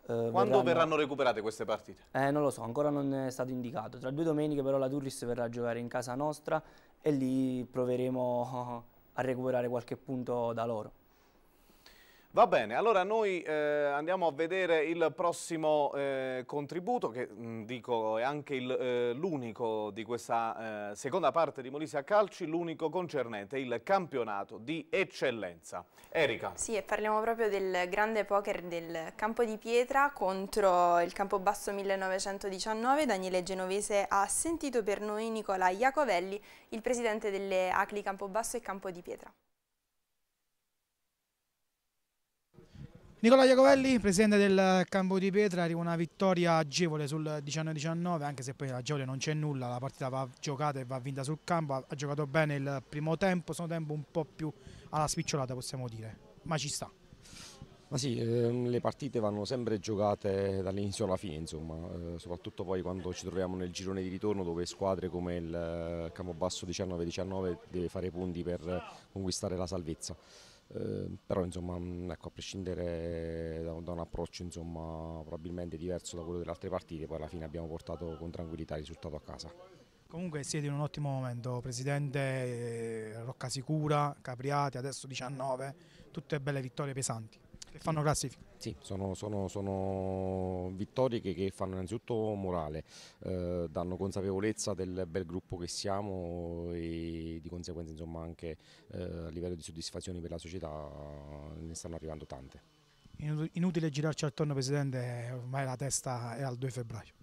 eh, Quando verranno... verranno... recuperate queste partite? Eh, non lo so, ancora non è stato indicato. Tra due domeniche però la Turris verrà a giocare in casa nostra e lì proveremo [LAUGHS] a recuperare qualche punto da loro. Va bene, allora noi eh, andiamo a vedere il prossimo eh, contributo, che mh, mm, dico è anche eh, l'unico eh, di questa eh, seconda parte di Molise a Calci, l'unico concernente il campionato di eccellenza. Erika. Sì, e parliamo proprio del grande poker del Campo di Pietra contro il Campobasso 1919. Daniele Genovese ha sentito per noi Nicola Iacovelli, il presidente delle Acli Campobasso e Campo di Pietra. Nicola Iacovelli, presidente del Campo di Pietra, arriva una vittoria agevole sul 19-19, anche se poi agevole non c'è nulla, la partita va giocata e va vinta sul campo, ha giocato bene il primo tempo, sono tempo un po' più alla spicciolata possiamo dire, ma ci sta. Ma sì, ehm, le partite vanno sempre giocate dall'inizio alla fine, insomma, eh, soprattutto poi quando ci troviamo nel girone di ritorno dove squadre come il eh, Campobasso 19-19 deve fare punti per conquistare la salvezza. Ehm, però insomma mm, ecco, a prescindere da, da un approccio insomma, probabilmente diverso da quello delle altre partite poi alla fine abbiamo portato con tranquillità il risultato a casa Comunque siete in un ottimo momento, Presidente, eh, Roccasicura, Capriati, adesso 19, tutte belle vittorie pesanti che fanno classifica. Sì, sono, sono, sono vittorie che, che, fanno innanzitutto morale, eh, danno consapevolezza del bel gruppo che siamo e di conseguenza insomma, anche eh, a livello di soddisfazioni per la società ne stanno arrivando tante. Inutile girarci attorno Presidente, ormai la testa è al 2 febbraio.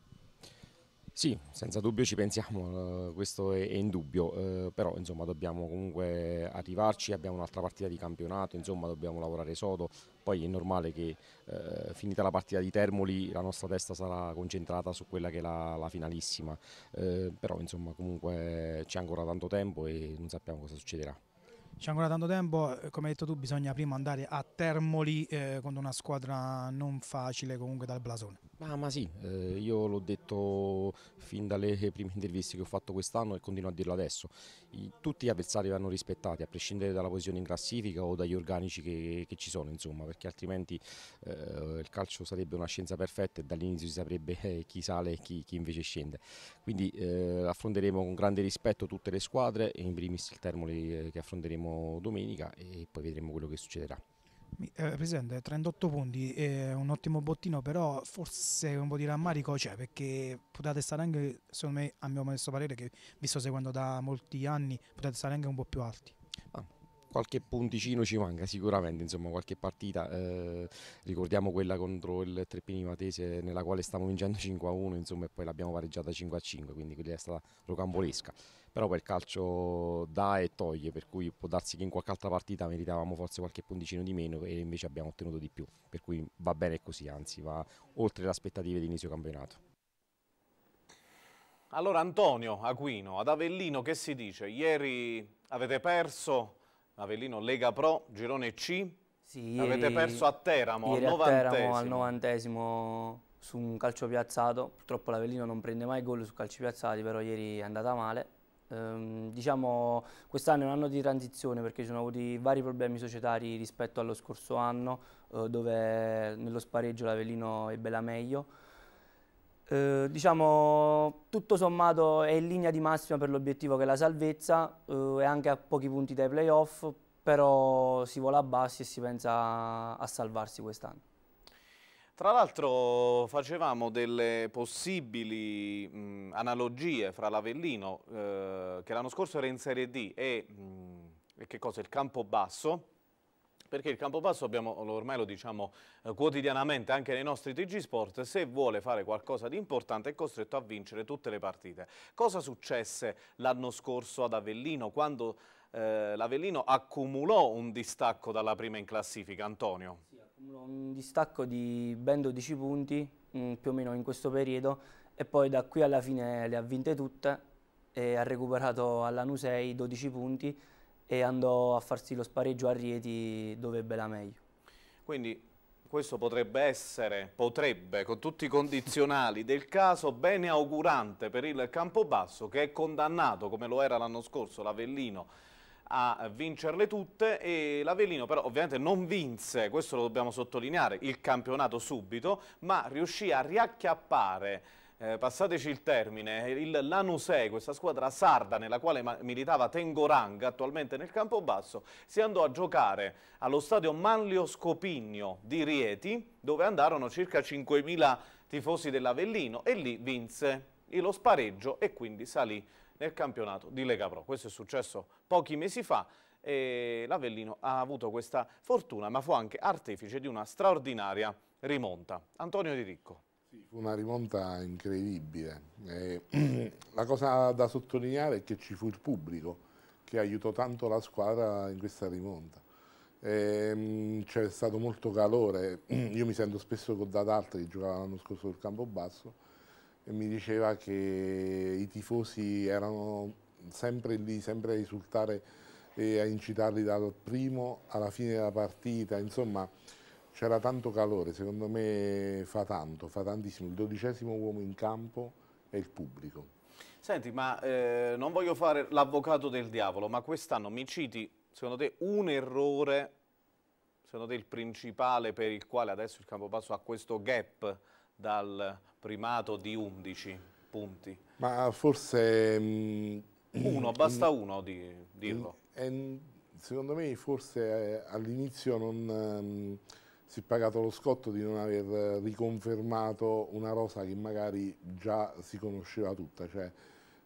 Sì, senza dubbio ci pensiamo, eh, questo è, in dubbio, eh, però insomma dobbiamo comunque arrivarci, abbiamo un'altra partita di campionato, insomma dobbiamo lavorare sodo, poi è normale che eh, finita la partita di Termoli la nostra testa sarà concentrata su quella che è la, la finalissima, eh, però insomma comunque c'è ancora tanto tempo e non sappiamo cosa succederà. C'è ancora tanto tempo, eh, come hai detto tu bisogna prima andare a Termoli eh, con una squadra non facile comunque dal blasone. Ah, ma sì, eh, io l'ho detto fin dalle prime interviste che ho fatto quest'anno e continuo a dirlo adesso. I, tutti gli avversari vanno rispettati, a prescindere dalla posizione in classifica o dagli organici che, che ci sono, insomma, perché altrimenti eh, il calcio sarebbe una scienza perfetta e dall'inizio si saprebbe eh, chi sale e chi, chi invece scende. Quindi eh, affronteremo con grande rispetto tutte le squadre, in primis il Termoli eh, che affronteremo domenica e poi vedremo quello che succederà. Eh, Presidente, 38 punti è un ottimo bottino, però forse un po' di rammarico c'è perché potete stare anche, secondo me, a mio modesto parere, che vi sto seguendo da molti anni, potete stare anche un po' più alti. Ah qualche punticino ci manca sicuramente, insomma qualche partita, eh, ricordiamo quella contro il Treppini Matese nella quale stavamo vincendo 5-1 a insomma, e poi l'abbiamo pareggiata 5-5, a quindi quella è stata rocambolesca, però quel calcio dà e toglie, per cui può darsi che in qualche altra partita meritavamo forse qualche punticino di meno e invece abbiamo ottenuto di più, per cui va bene così, anzi va oltre le aspettative di inizio campionato. Allora Antonio Aquino, ad Avellino che si dice? Ieri avete perso, Avellino Lega Pro, girone C. Sì, Avete perso a Teramo, ieri al novantesimo. Teramo al novantesimo su un calcio piazzato. Purtroppo l'Avellino non prende mai gol su calci piazzati, però ieri è andata male. Ehm, diciamo, quest'anno è un anno di transizione perché ci sono avuti vari problemi societari rispetto allo scorso anno, eh, dove nello spareggio l'Avellino ebbe la meglio eh, diciamo, tutto sommato è in linea di massima per l'obiettivo che è la salvezza, eh, è anche a pochi punti dai playoff, però si vola a bassi e si pensa a salvarsi quest'anno. Tra l'altro facevamo delle possibili mh, analogie fra l'Avellino, eh, che l'anno scorso era in Serie D, e, mh, e che cosa, il Campobasso, perché il Campobasso abbiamo, ormai lo diciamo eh, quotidianamente anche nei nostri TG Sport, se vuole fare qualcosa di importante è costretto a vincere tutte le partite. Cosa successe l'anno scorso ad Avellino quando eh, l'Avellino accumulò un distacco dalla prima in classifica, Antonio? Sì, accumulò un distacco di ben 12 punti mh, mm, più o meno in questo periodo e poi da qui alla fine le ha vinte tutte e ha recuperato alla Nusei 12 punti e andò a farsi lo spareggio a Rieti dove ebbe la meglio. Quindi questo potrebbe essere, potrebbe, con tutti i condizionali del caso, bene augurante per il Campobasso che è condannato, come lo era l'anno scorso, l'Avellino a vincerle tutte e l'Avellino però ovviamente non vinse, questo lo dobbiamo sottolineare, il campionato subito, ma riuscì a riacchiappare eh, passateci il termine, il Lanusei, questa squadra sarda nella quale militava Tengoranga, attualmente nel Campobasso, si andò a giocare allo stadio Manlio Scopigno di Rieti, dove andarono circa 5.000 tifosi dell'Avellino e lì vinse lo spareggio e quindi salì nel campionato di Lega Pro. Questo è successo pochi mesi fa e l'Avellino ha avuto questa fortuna, ma fu anche artefice di una straordinaria rimonta. Antonio Di Ricco. Sì, fu una rimonta incredibile. Eh, [CLEARS THROAT] la cosa da sottolineare è che ci fu il pubblico che aiutò tanto la squadra in questa rimonta. Eh, C'è stato molto calore, [CLEARS THROAT] io mi sento spesso con Dadalta che giocava l'anno scorso sul campo basso e mi diceva che i tifosi erano sempre lì, sempre a esultare e a incitarli dal primo alla fine della partita, insomma c'era tanto calore, secondo me fa tanto, fa tantissimo. Il dodicesimo uomo in campo è il pubblico. Senti, ma eh, non voglio fare l'avvocato del diavolo, ma quest'anno mi citi, secondo te, un errore, secondo te il principale per il quale adesso il Campobasso ha questo gap dal primato di 11 punti? Ma forse... Um, uno, basta um, uno di dirlo. Um, secondo me forse eh, all'inizio non ehm, si è pagato lo scotto di non aver riconfermato una rosa che magari già si conosceva tutta, cioè,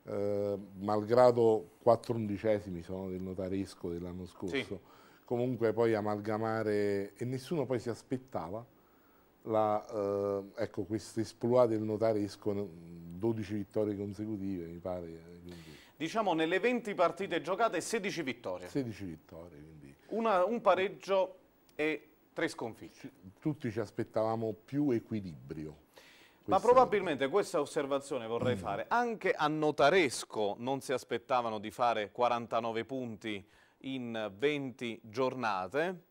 eh, malgrado quattro undicesimi sono del notaresco dell'anno scorso, sì. comunque poi amalgamare e nessuno poi si aspettava la, eh, ecco, questo esploit del notaresco, 12 vittorie consecutive mi pare. Eh, quindi. Diciamo nelle 20 partite giocate 16 vittorie. 16 vittorie, quindi. Una, un pareggio e Tre sconfitte. Tutti ci aspettavamo più equilibrio. Ma probabilmente questa osservazione vorrei mm. fare. Anche a Notaresco non si aspettavano di fare 49 punti in 20 giornate,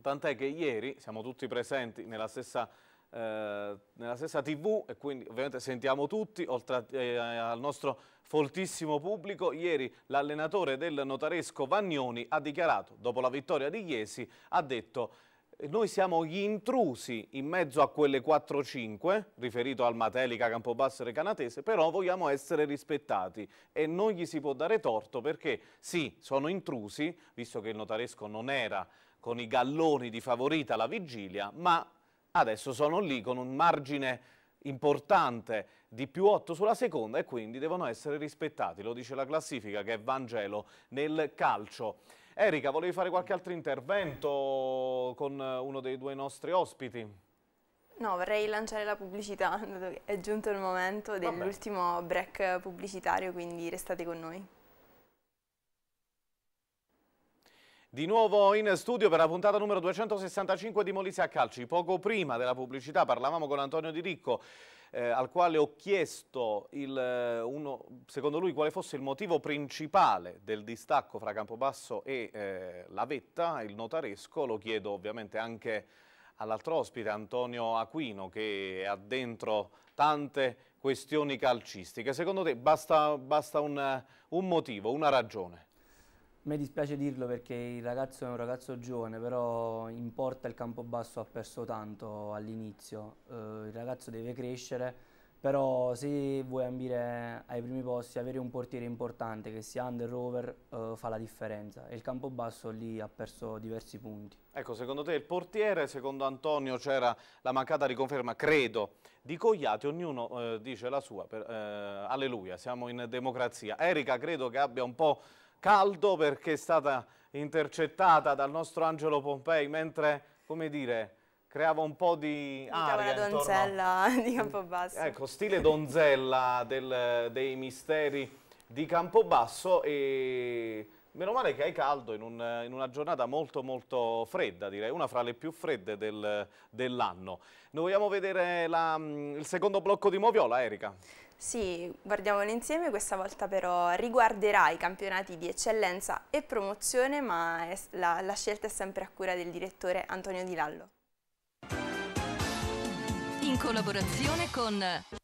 tant'è che ieri siamo tutti presenti nella stessa eh, nella stessa tv e quindi ovviamente sentiamo tutti, oltre a, eh, al nostro foltissimo pubblico, ieri l'allenatore del notaresco Vagnoni ha dichiarato, dopo la vittoria di Iesi, ha detto noi siamo gli intrusi in mezzo a quelle 4-5, riferito al Matelica, Campobasso e Canatese, però vogliamo essere rispettati e non gli si può dare torto perché sì, sono intrusi, visto che il notaresco non era con i galloni di favorita la vigilia, ma adesso sono lì con un margine importante di più 8 sulla seconda e quindi devono essere rispettati, lo dice la classifica che è Vangelo nel calcio. Erika, volevi fare qualche altro intervento con uno dei due nostri ospiti? No, vorrei lanciare la pubblicità, è giunto il momento dell'ultimo break pubblicitario, quindi restate con noi. Di nuovo in studio per la puntata numero 265 di Molise a Calci. Poco prima della pubblicità parlavamo con Antonio Di Ricco eh, al quale ho chiesto il, eh, uno, secondo lui quale fosse il motivo principale del distacco fra Campobasso e eh, la vetta, il notaresco, lo chiedo ovviamente anche all'altro ospite Antonio Aquino che è dentro tante questioni calcistiche. Secondo te basta, basta un, un motivo, una ragione? Mi dispiace dirlo perché il ragazzo è un ragazzo giovane, però in porta il campo basso ha perso tanto all'inizio. Eh, il ragazzo deve crescere, però se vuoi ambire ai primi posti, avere un portiere importante che sia under rover eh, fa la differenza. E il campo basso lì ha perso diversi punti. Ecco, secondo te il portiere, secondo Antonio c'era la mancata riconferma, credo, di Cogliati, ognuno eh, dice la sua, per, eh, alleluia, siamo in democrazia. Erika credo che abbia un po' caldo perché è stata intercettata dal nostro Angelo Pompei mentre, come dire, creava un po' di aria la donzella [LAUGHS] di mm. Campobasso. Ecco, stile donzella del, dei misteri di Campobasso e meno male che hai caldo in, un, in, una giornata molto molto fredda, direi, una fra le più fredde del, dell'anno. Noi vogliamo vedere la, mm, il secondo blocco di Moviola, Erika. Sì, guardiamolo insieme, questa volta però riguarderà i campionati di eccellenza e promozione, ma la, la scelta è sempre a cura del direttore Antonio Di Lallo. In collaborazione con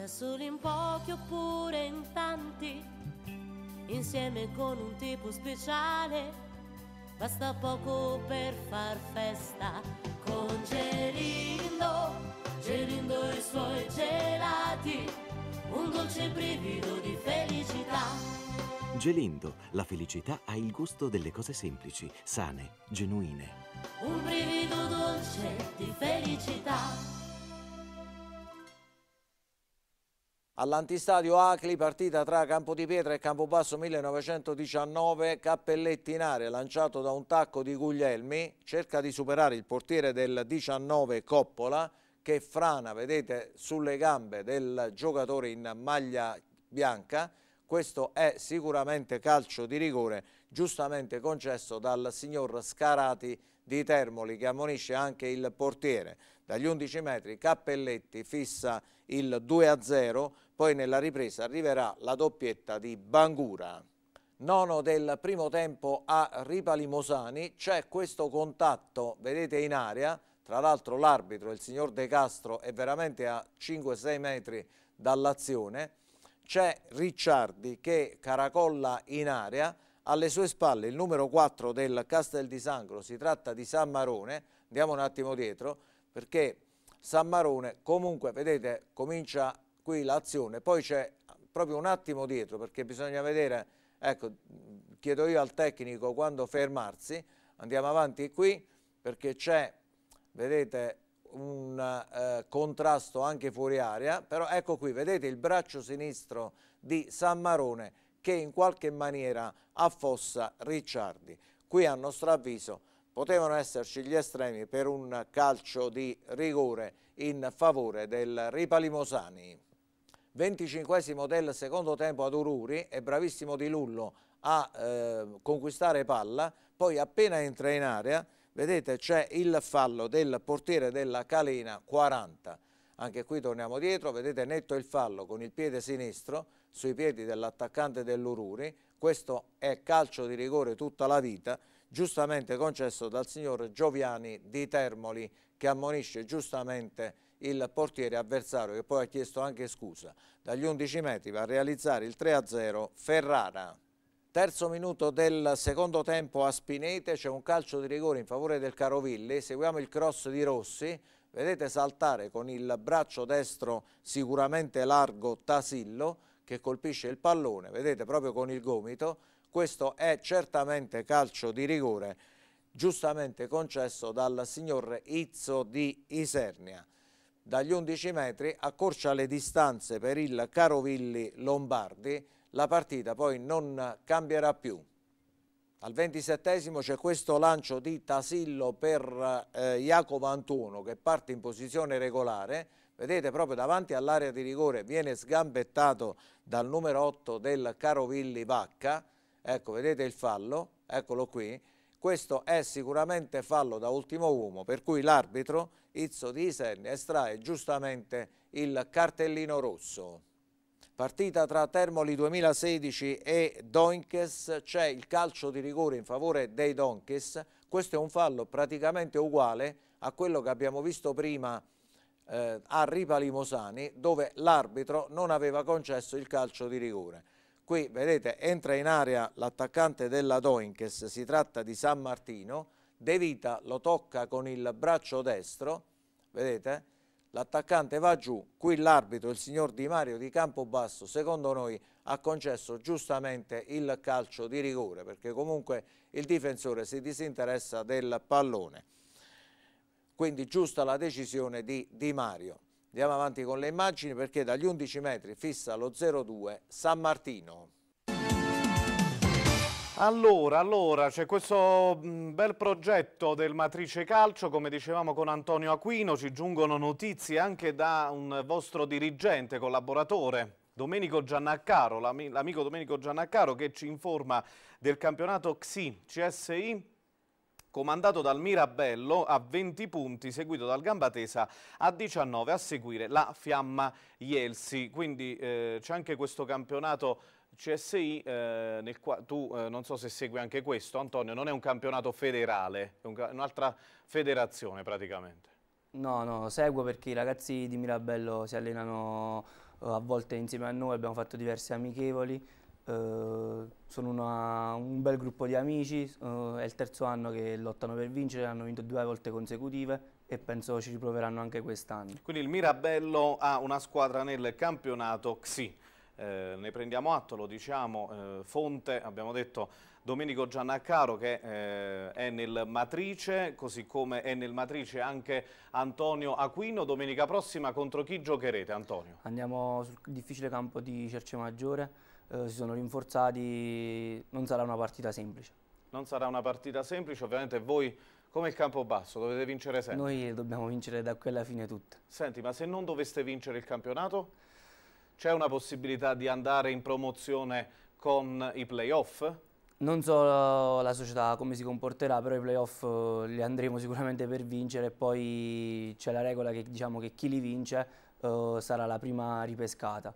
da soli in pochi oppure in tanti, insieme con un tipo speciale, basta poco per far festa. Con Gelindo, Gelindo e i suoi gelati, un dolce brivido di felicità. Gelindo, la felicità ha il gusto delle cose semplici, sane, genuine. Un brivido dolce di felicità. All'antistadio Acli, partita tra Campo di Pietra e Campobasso 1919, Cappelletti in area, lanciato da un tacco di Guglielmi, cerca di superare il portiere del 19 Coppola, che frana, vedete, sulle gambe del giocatore in maglia bianca. Questo è sicuramente calcio di rigore, giustamente concesso dal signor Scarati di Termoli, che ammonisce anche il portiere. Dagli 11 metri Cappelletti fissa il 2-0, poi nella ripresa arriverà la doppietta di Bangura. Nono del primo tempo a Ripalimosani, c'è questo contatto, vedete in aria, tra l'altro l'arbitro, il signor De Castro, è veramente a 5-6 metri dall'azione, c'è Ricciardi che caracolla in aria, alle sue spalle il numero 4 del Castel di Sangro, si tratta di San Marone, andiamo un attimo dietro, perché San Marone comunque, vedete, comincia qui l'azione. Poi c'è proprio un attimo dietro perché bisogna vedere, ecco, chiedo io al tecnico quando fermarsi, andiamo avanti qui perché c'è, vedete, un eh, contrasto anche fuori aria, però ecco qui, vedete il braccio sinistro di San Marone che in qualche maniera affossa Ricciardi. Qui a nostro avviso potevano esserci gli estremi per un calcio di rigore in favore del Ripalimosani. 25 del secondo tempo ad Ururi, è bravissimo Di Lullo a eh, conquistare palla, poi appena entra in area, vedete c'è il fallo del portiere della Calena 40, anche qui torniamo dietro, vedete netto il fallo con il piede sinistro sui piedi dell'attaccante dell'Ururi, questo è calcio di rigore tutta la vita, giustamente concesso dal signor Gioviani di Termoli che ammonisce giustamente il il portiere avversario che poi ha chiesto anche scusa. Dagli 11 metri va a realizzare il 3-0 Ferrara. Terzo minuto del secondo tempo a Spinete, c'è un calcio di rigore in favore del Carovilli, seguiamo il cross di Rossi, vedete saltare con il braccio destro sicuramente largo Tasillo che colpisce il pallone, vedete proprio con il gomito, questo è certamente calcio di rigore giustamente concesso dal signor Izzo di Isernia dagli 11 metri, accorcia le distanze per il Carovilli Lombardi, la partita poi non cambierà più. Al 27 c'è questo lancio di Tasillo per eh, Jacopo Antuono che parte in posizione regolare, vedete proprio davanti all'area di rigore viene sgambettato dal numero 8 del Carovilli Vacca, ecco vedete il fallo, eccolo qui, questo è sicuramente fallo da ultimo uomo, per cui l'arbitro Izzo Di Isenni estrae giustamente il cartellino rosso. Partita tra Termoli 2016 e Donkes, c'è il calcio di rigore in favore dei Donkes, questo è un fallo praticamente uguale a quello che abbiamo visto prima eh, a Ripa Limosani dove l'arbitro non aveva concesso il calcio di rigore. Qui vedete entra in area l'attaccante della Doinkes, si tratta di San Martino, De Vita lo tocca con il braccio destro, vedete? L'attaccante va giù, qui l'arbitro, il signor Di Mario di Campobasso, secondo noi ha concesso giustamente il calcio di rigore perché comunque il difensore si disinteressa del pallone. Quindi giusta la decisione di Di Mario. Andiamo avanti con le immagini perché dagli 11 metri fissa lo 02 San Martino. Allora, allora c'è questo mm, bel progetto del Matrice Calcio, come dicevamo con Antonio Aquino, ci giungono notizie anche da un vostro dirigente, collaboratore, Domenico Giannaccaro, l'amico Domenico Giannaccaro che ci informa del campionato XI, CSI comandato dal Mirabello a 20 punti, seguito dal Gambatesa a 19, a seguire la Fiamma Ielsi. Quindi eh, c'è anche questo campionato CSI, eh, nel quale tu eh, non so se segui anche questo, Antonio, non è un campionato federale, è un'altra un federazione praticamente. No, no, seguo perché i ragazzi di Mirabello si allenano eh, a volte insieme a noi, abbiamo fatto diversi amichevoli, eh, sono una, un bel gruppo di amici, eh, è il terzo anno che lottano per vincere, hanno vinto due volte consecutive e penso ci riproveranno anche quest'anno. Quindi il Mirabello ha una squadra nel campionato XI. Eh, ne prendiamo atto, lo diciamo, eh, fonte, abbiamo detto Domenico Giannaccaro che eh, è nel Matrice, così come è nel Matrice anche Antonio Aquino. Domenica prossima contro chi giocherete Antonio? Andiamo sul difficile campo di Cerce Maggiore eh, si sono rinforzati, non sarà una partita semplice. Non sarà una partita semplice, ovviamente voi come il basso dovete vincere sempre. Noi dobbiamo vincere da quella fine tutte. Senti, ma se non doveste vincere il campionato, c'è una possibilità di andare in promozione con i playoff? Non so eh, la società come si comporterà, però i playoff eh, li andremo sicuramente per vincere e poi c'è la regola che diciamo che chi li vince eh, sarà la prima ripescata.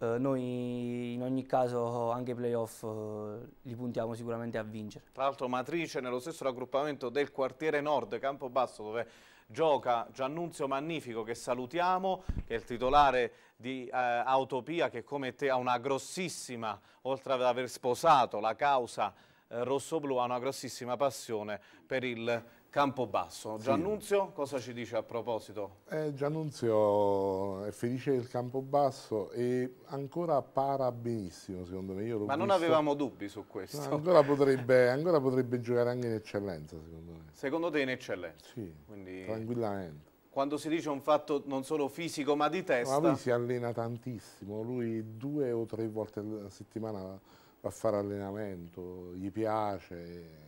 Eh, noi in ogni caso anche i playoff eh, li puntiamo sicuramente a vincere. Tra l'altro Matrice nello stesso raggruppamento del quartiere nord, Campobasso, dove gioca Giannunzio Magnifico che salutiamo, che è il titolare di eh, Autopia che come te ha una grossissima, oltre ad aver sposato la causa eh, rossoblu, ha una grossissima passione per il Campobasso. Giannunzio sì. cosa ci dice a proposito? Eh, Giannunzio è felice del Campobasso e ancora para benissimo secondo me. Ma non visto... avevamo dubbi su questo. No, ancora, potrebbe, ancora, potrebbe, giocare anche in eccellenza secondo me. Secondo te in eccellenza? Sì, Quindi... tranquillamente. Quando si dice un fatto non solo fisico ma di testa... Ma lui si allena tantissimo, lui due o tre volte a settimana va a fare allenamento, gli piace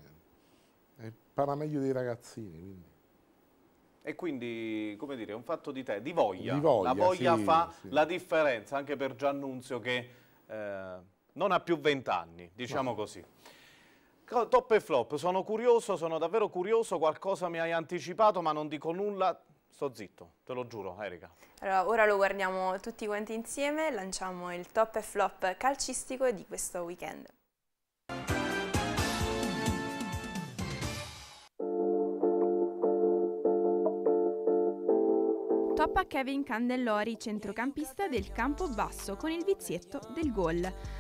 Parla meglio dei ragazzini, quindi. E quindi, come dire, è un fatto di te, di voglia. Di voglia la voglia sì, fa sì. la differenza, anche per Giannunzio che eh, non ha più vent'anni, diciamo no. così. Top e flop, sono curioso, sono davvero curioso, qualcosa mi hai anticipato ma non dico nulla, sto zitto, te lo giuro Erika. Allora, ora lo guardiamo tutti quanti insieme, lanciamo il top e flop calcistico di questo weekend. Kevin Candellori, centrocampista del campo basso, con il vizietto del gol.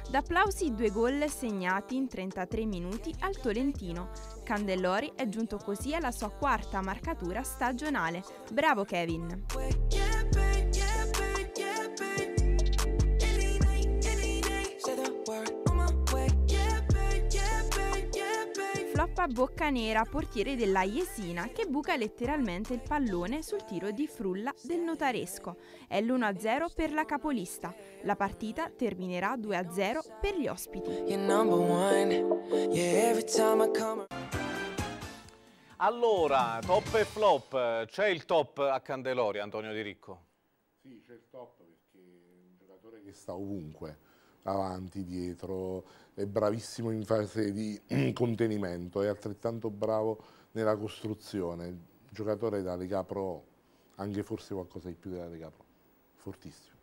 D'applausi i due gol segnati in 33 minuti al Tolentino. Candellori è giunto così alla sua quarta marcatura stagionale. Bravo Kevin! tappa Boccanera, portiere della Jesina, che buca letteralmente il pallone sul tiro di frulla del notaresco. È l'1-0 per la capolista. La partita terminerà 2-0 per gli ospiti. Allora, top e flop, c'è il top a Candeloria, Antonio Di Ricco? Sì, c'è il top perché è un giocatore che sta ovunque avanti, dietro, è bravissimo in fase di [CLEARS THROAT] contenimento, è altrettanto bravo nella costruzione, giocatore da Lega Pro, anche forse qualcosa di più della Lega Pro, fortissimo.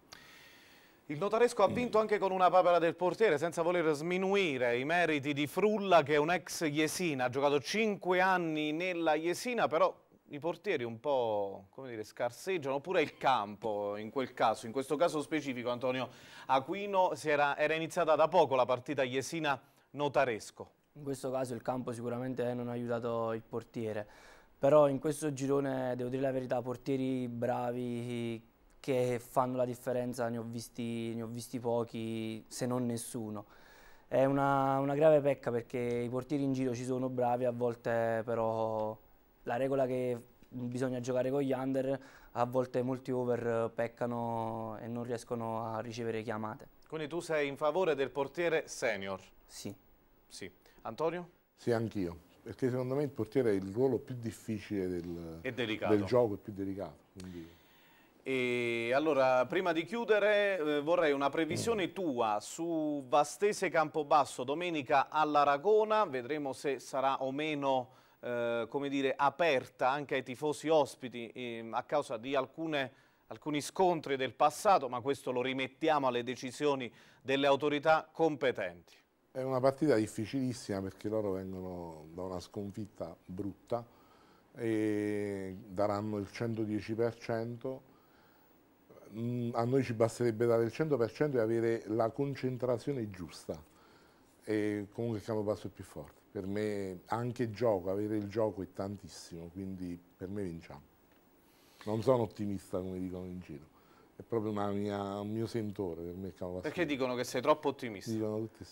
Il notaresco ha vinto anche con una papera del portiere, senza voler sminuire i meriti di Frulla, che è un ex Jesina. Ha giocato 5 anni nella Jesina, però i portieri un po' come dire, scarseggiano, oppure il campo in quel caso, in questo caso specifico Antonio Aquino era, era, iniziata da poco la partita Iesina-Notaresco. In questo caso il campo sicuramente non ha aiutato il portiere, però in questo girone devo dire la verità, portieri bravi che fanno la differenza ne ho visti, ne ho visti pochi se non nessuno. È una, una grave pecca perché i portieri in giro ci sono bravi, a volte però la regola che bisogna giocare con gli under, a volte molti over peccano e non riescono a ricevere chiamate. Quindi tu sei in favore del portiere senior? Sì. Sì. Antonio? Sì, anch'io. Perché secondo me il portiere è il ruolo più difficile del, del gioco, il più delicato. Quindi... E allora, prima di chiudere, eh, vorrei una previsione mm. tua su Vastese Campobasso domenica all'Aragona. Vedremo se sarà o meno eh, come dire, aperta anche ai tifosi ospiti eh, a causa di alcune, alcuni scontri del passato, ma questo lo rimettiamo alle decisioni delle autorità competenti. È una partita difficilissima perché loro vengono da una sconfitta brutta e daranno il 110%. Mm, a noi ci basterebbe dare il 100% e avere la concentrazione giusta e comunque il campo basso è più forte. Per me anche il gioco, avere il gioco è tantissimo, quindi per me vinciamo. Non sono ottimista come dicono in giro, è proprio mia, un mio sentore per me il Perché dicono che sei troppo ottimista?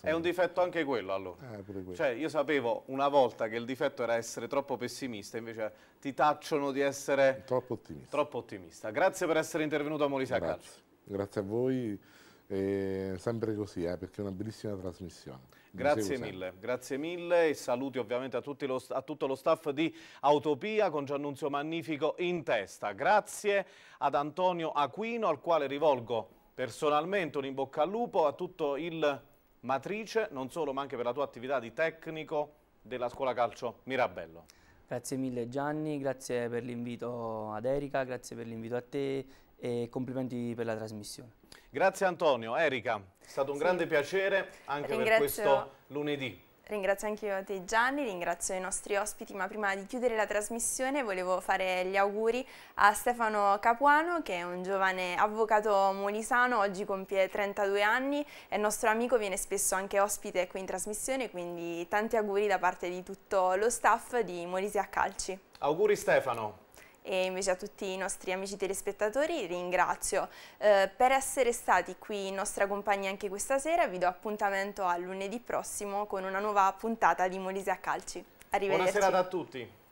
È un difetto anche quello allora. Eh, quello. Cioè io sapevo una volta che il difetto era essere troppo pessimista, invece ti tacciono di essere troppo ottimista. Troppo ottimista. Grazie per essere intervenuto a Molise Calcio. Grazie a voi. E sempre così, eh, perché è una bellissima trasmissione. Grazie mille, grazie mille e saluti ovviamente a, lo, a, tutto lo staff di Autopia con Giannunzio Magnifico in testa. Grazie ad Antonio Aquino al quale rivolgo personalmente un in bocca al lupo a tutto il Matrice, non solo ma anche per la tua attività di tecnico della scuola calcio Mirabello. Grazie mille Gianni, grazie per l'invito ad Erika, grazie per l'invito a te, e complimenti per la trasmissione. Grazie Antonio, Erika, è stato un sì. grande piacere anche Ringrazio... per questo lunedì. Ringrazio anche io te Gianni, ringrazio i nostri ospiti, ma prima di chiudere la trasmissione volevo fare gli auguri a Stefano Capuano che è un giovane avvocato molisano, oggi compie 32 anni, è nostro amico, viene spesso anche ospite qui in trasmissione, quindi tanti auguri da parte di tutto lo staff di Molise a Calci. Auguri Stefano! e invece a tutti i nostri amici telespettatori ringrazio eh, per essere stati qui in nostra compagnia anche questa sera. Vi do appuntamento a lunedì prossimo con una nuova puntata di Molise a Calci. Arrivederci. Buonasera a tutti.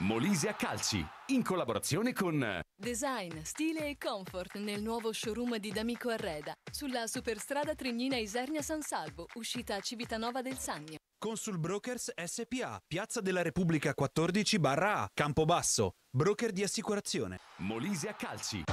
Molise a Calci, in collaborazione con Design, stile e comfort nel nuovo showroom di D'Amico Arreda, sulla superstrada Trignina Isernia San Salvo, uscita a Civitanova del Sannio. Consul Brokers SPA, Piazza della Repubblica 14 barra A, Campobasso, broker di assicurazione. Molise a Calci.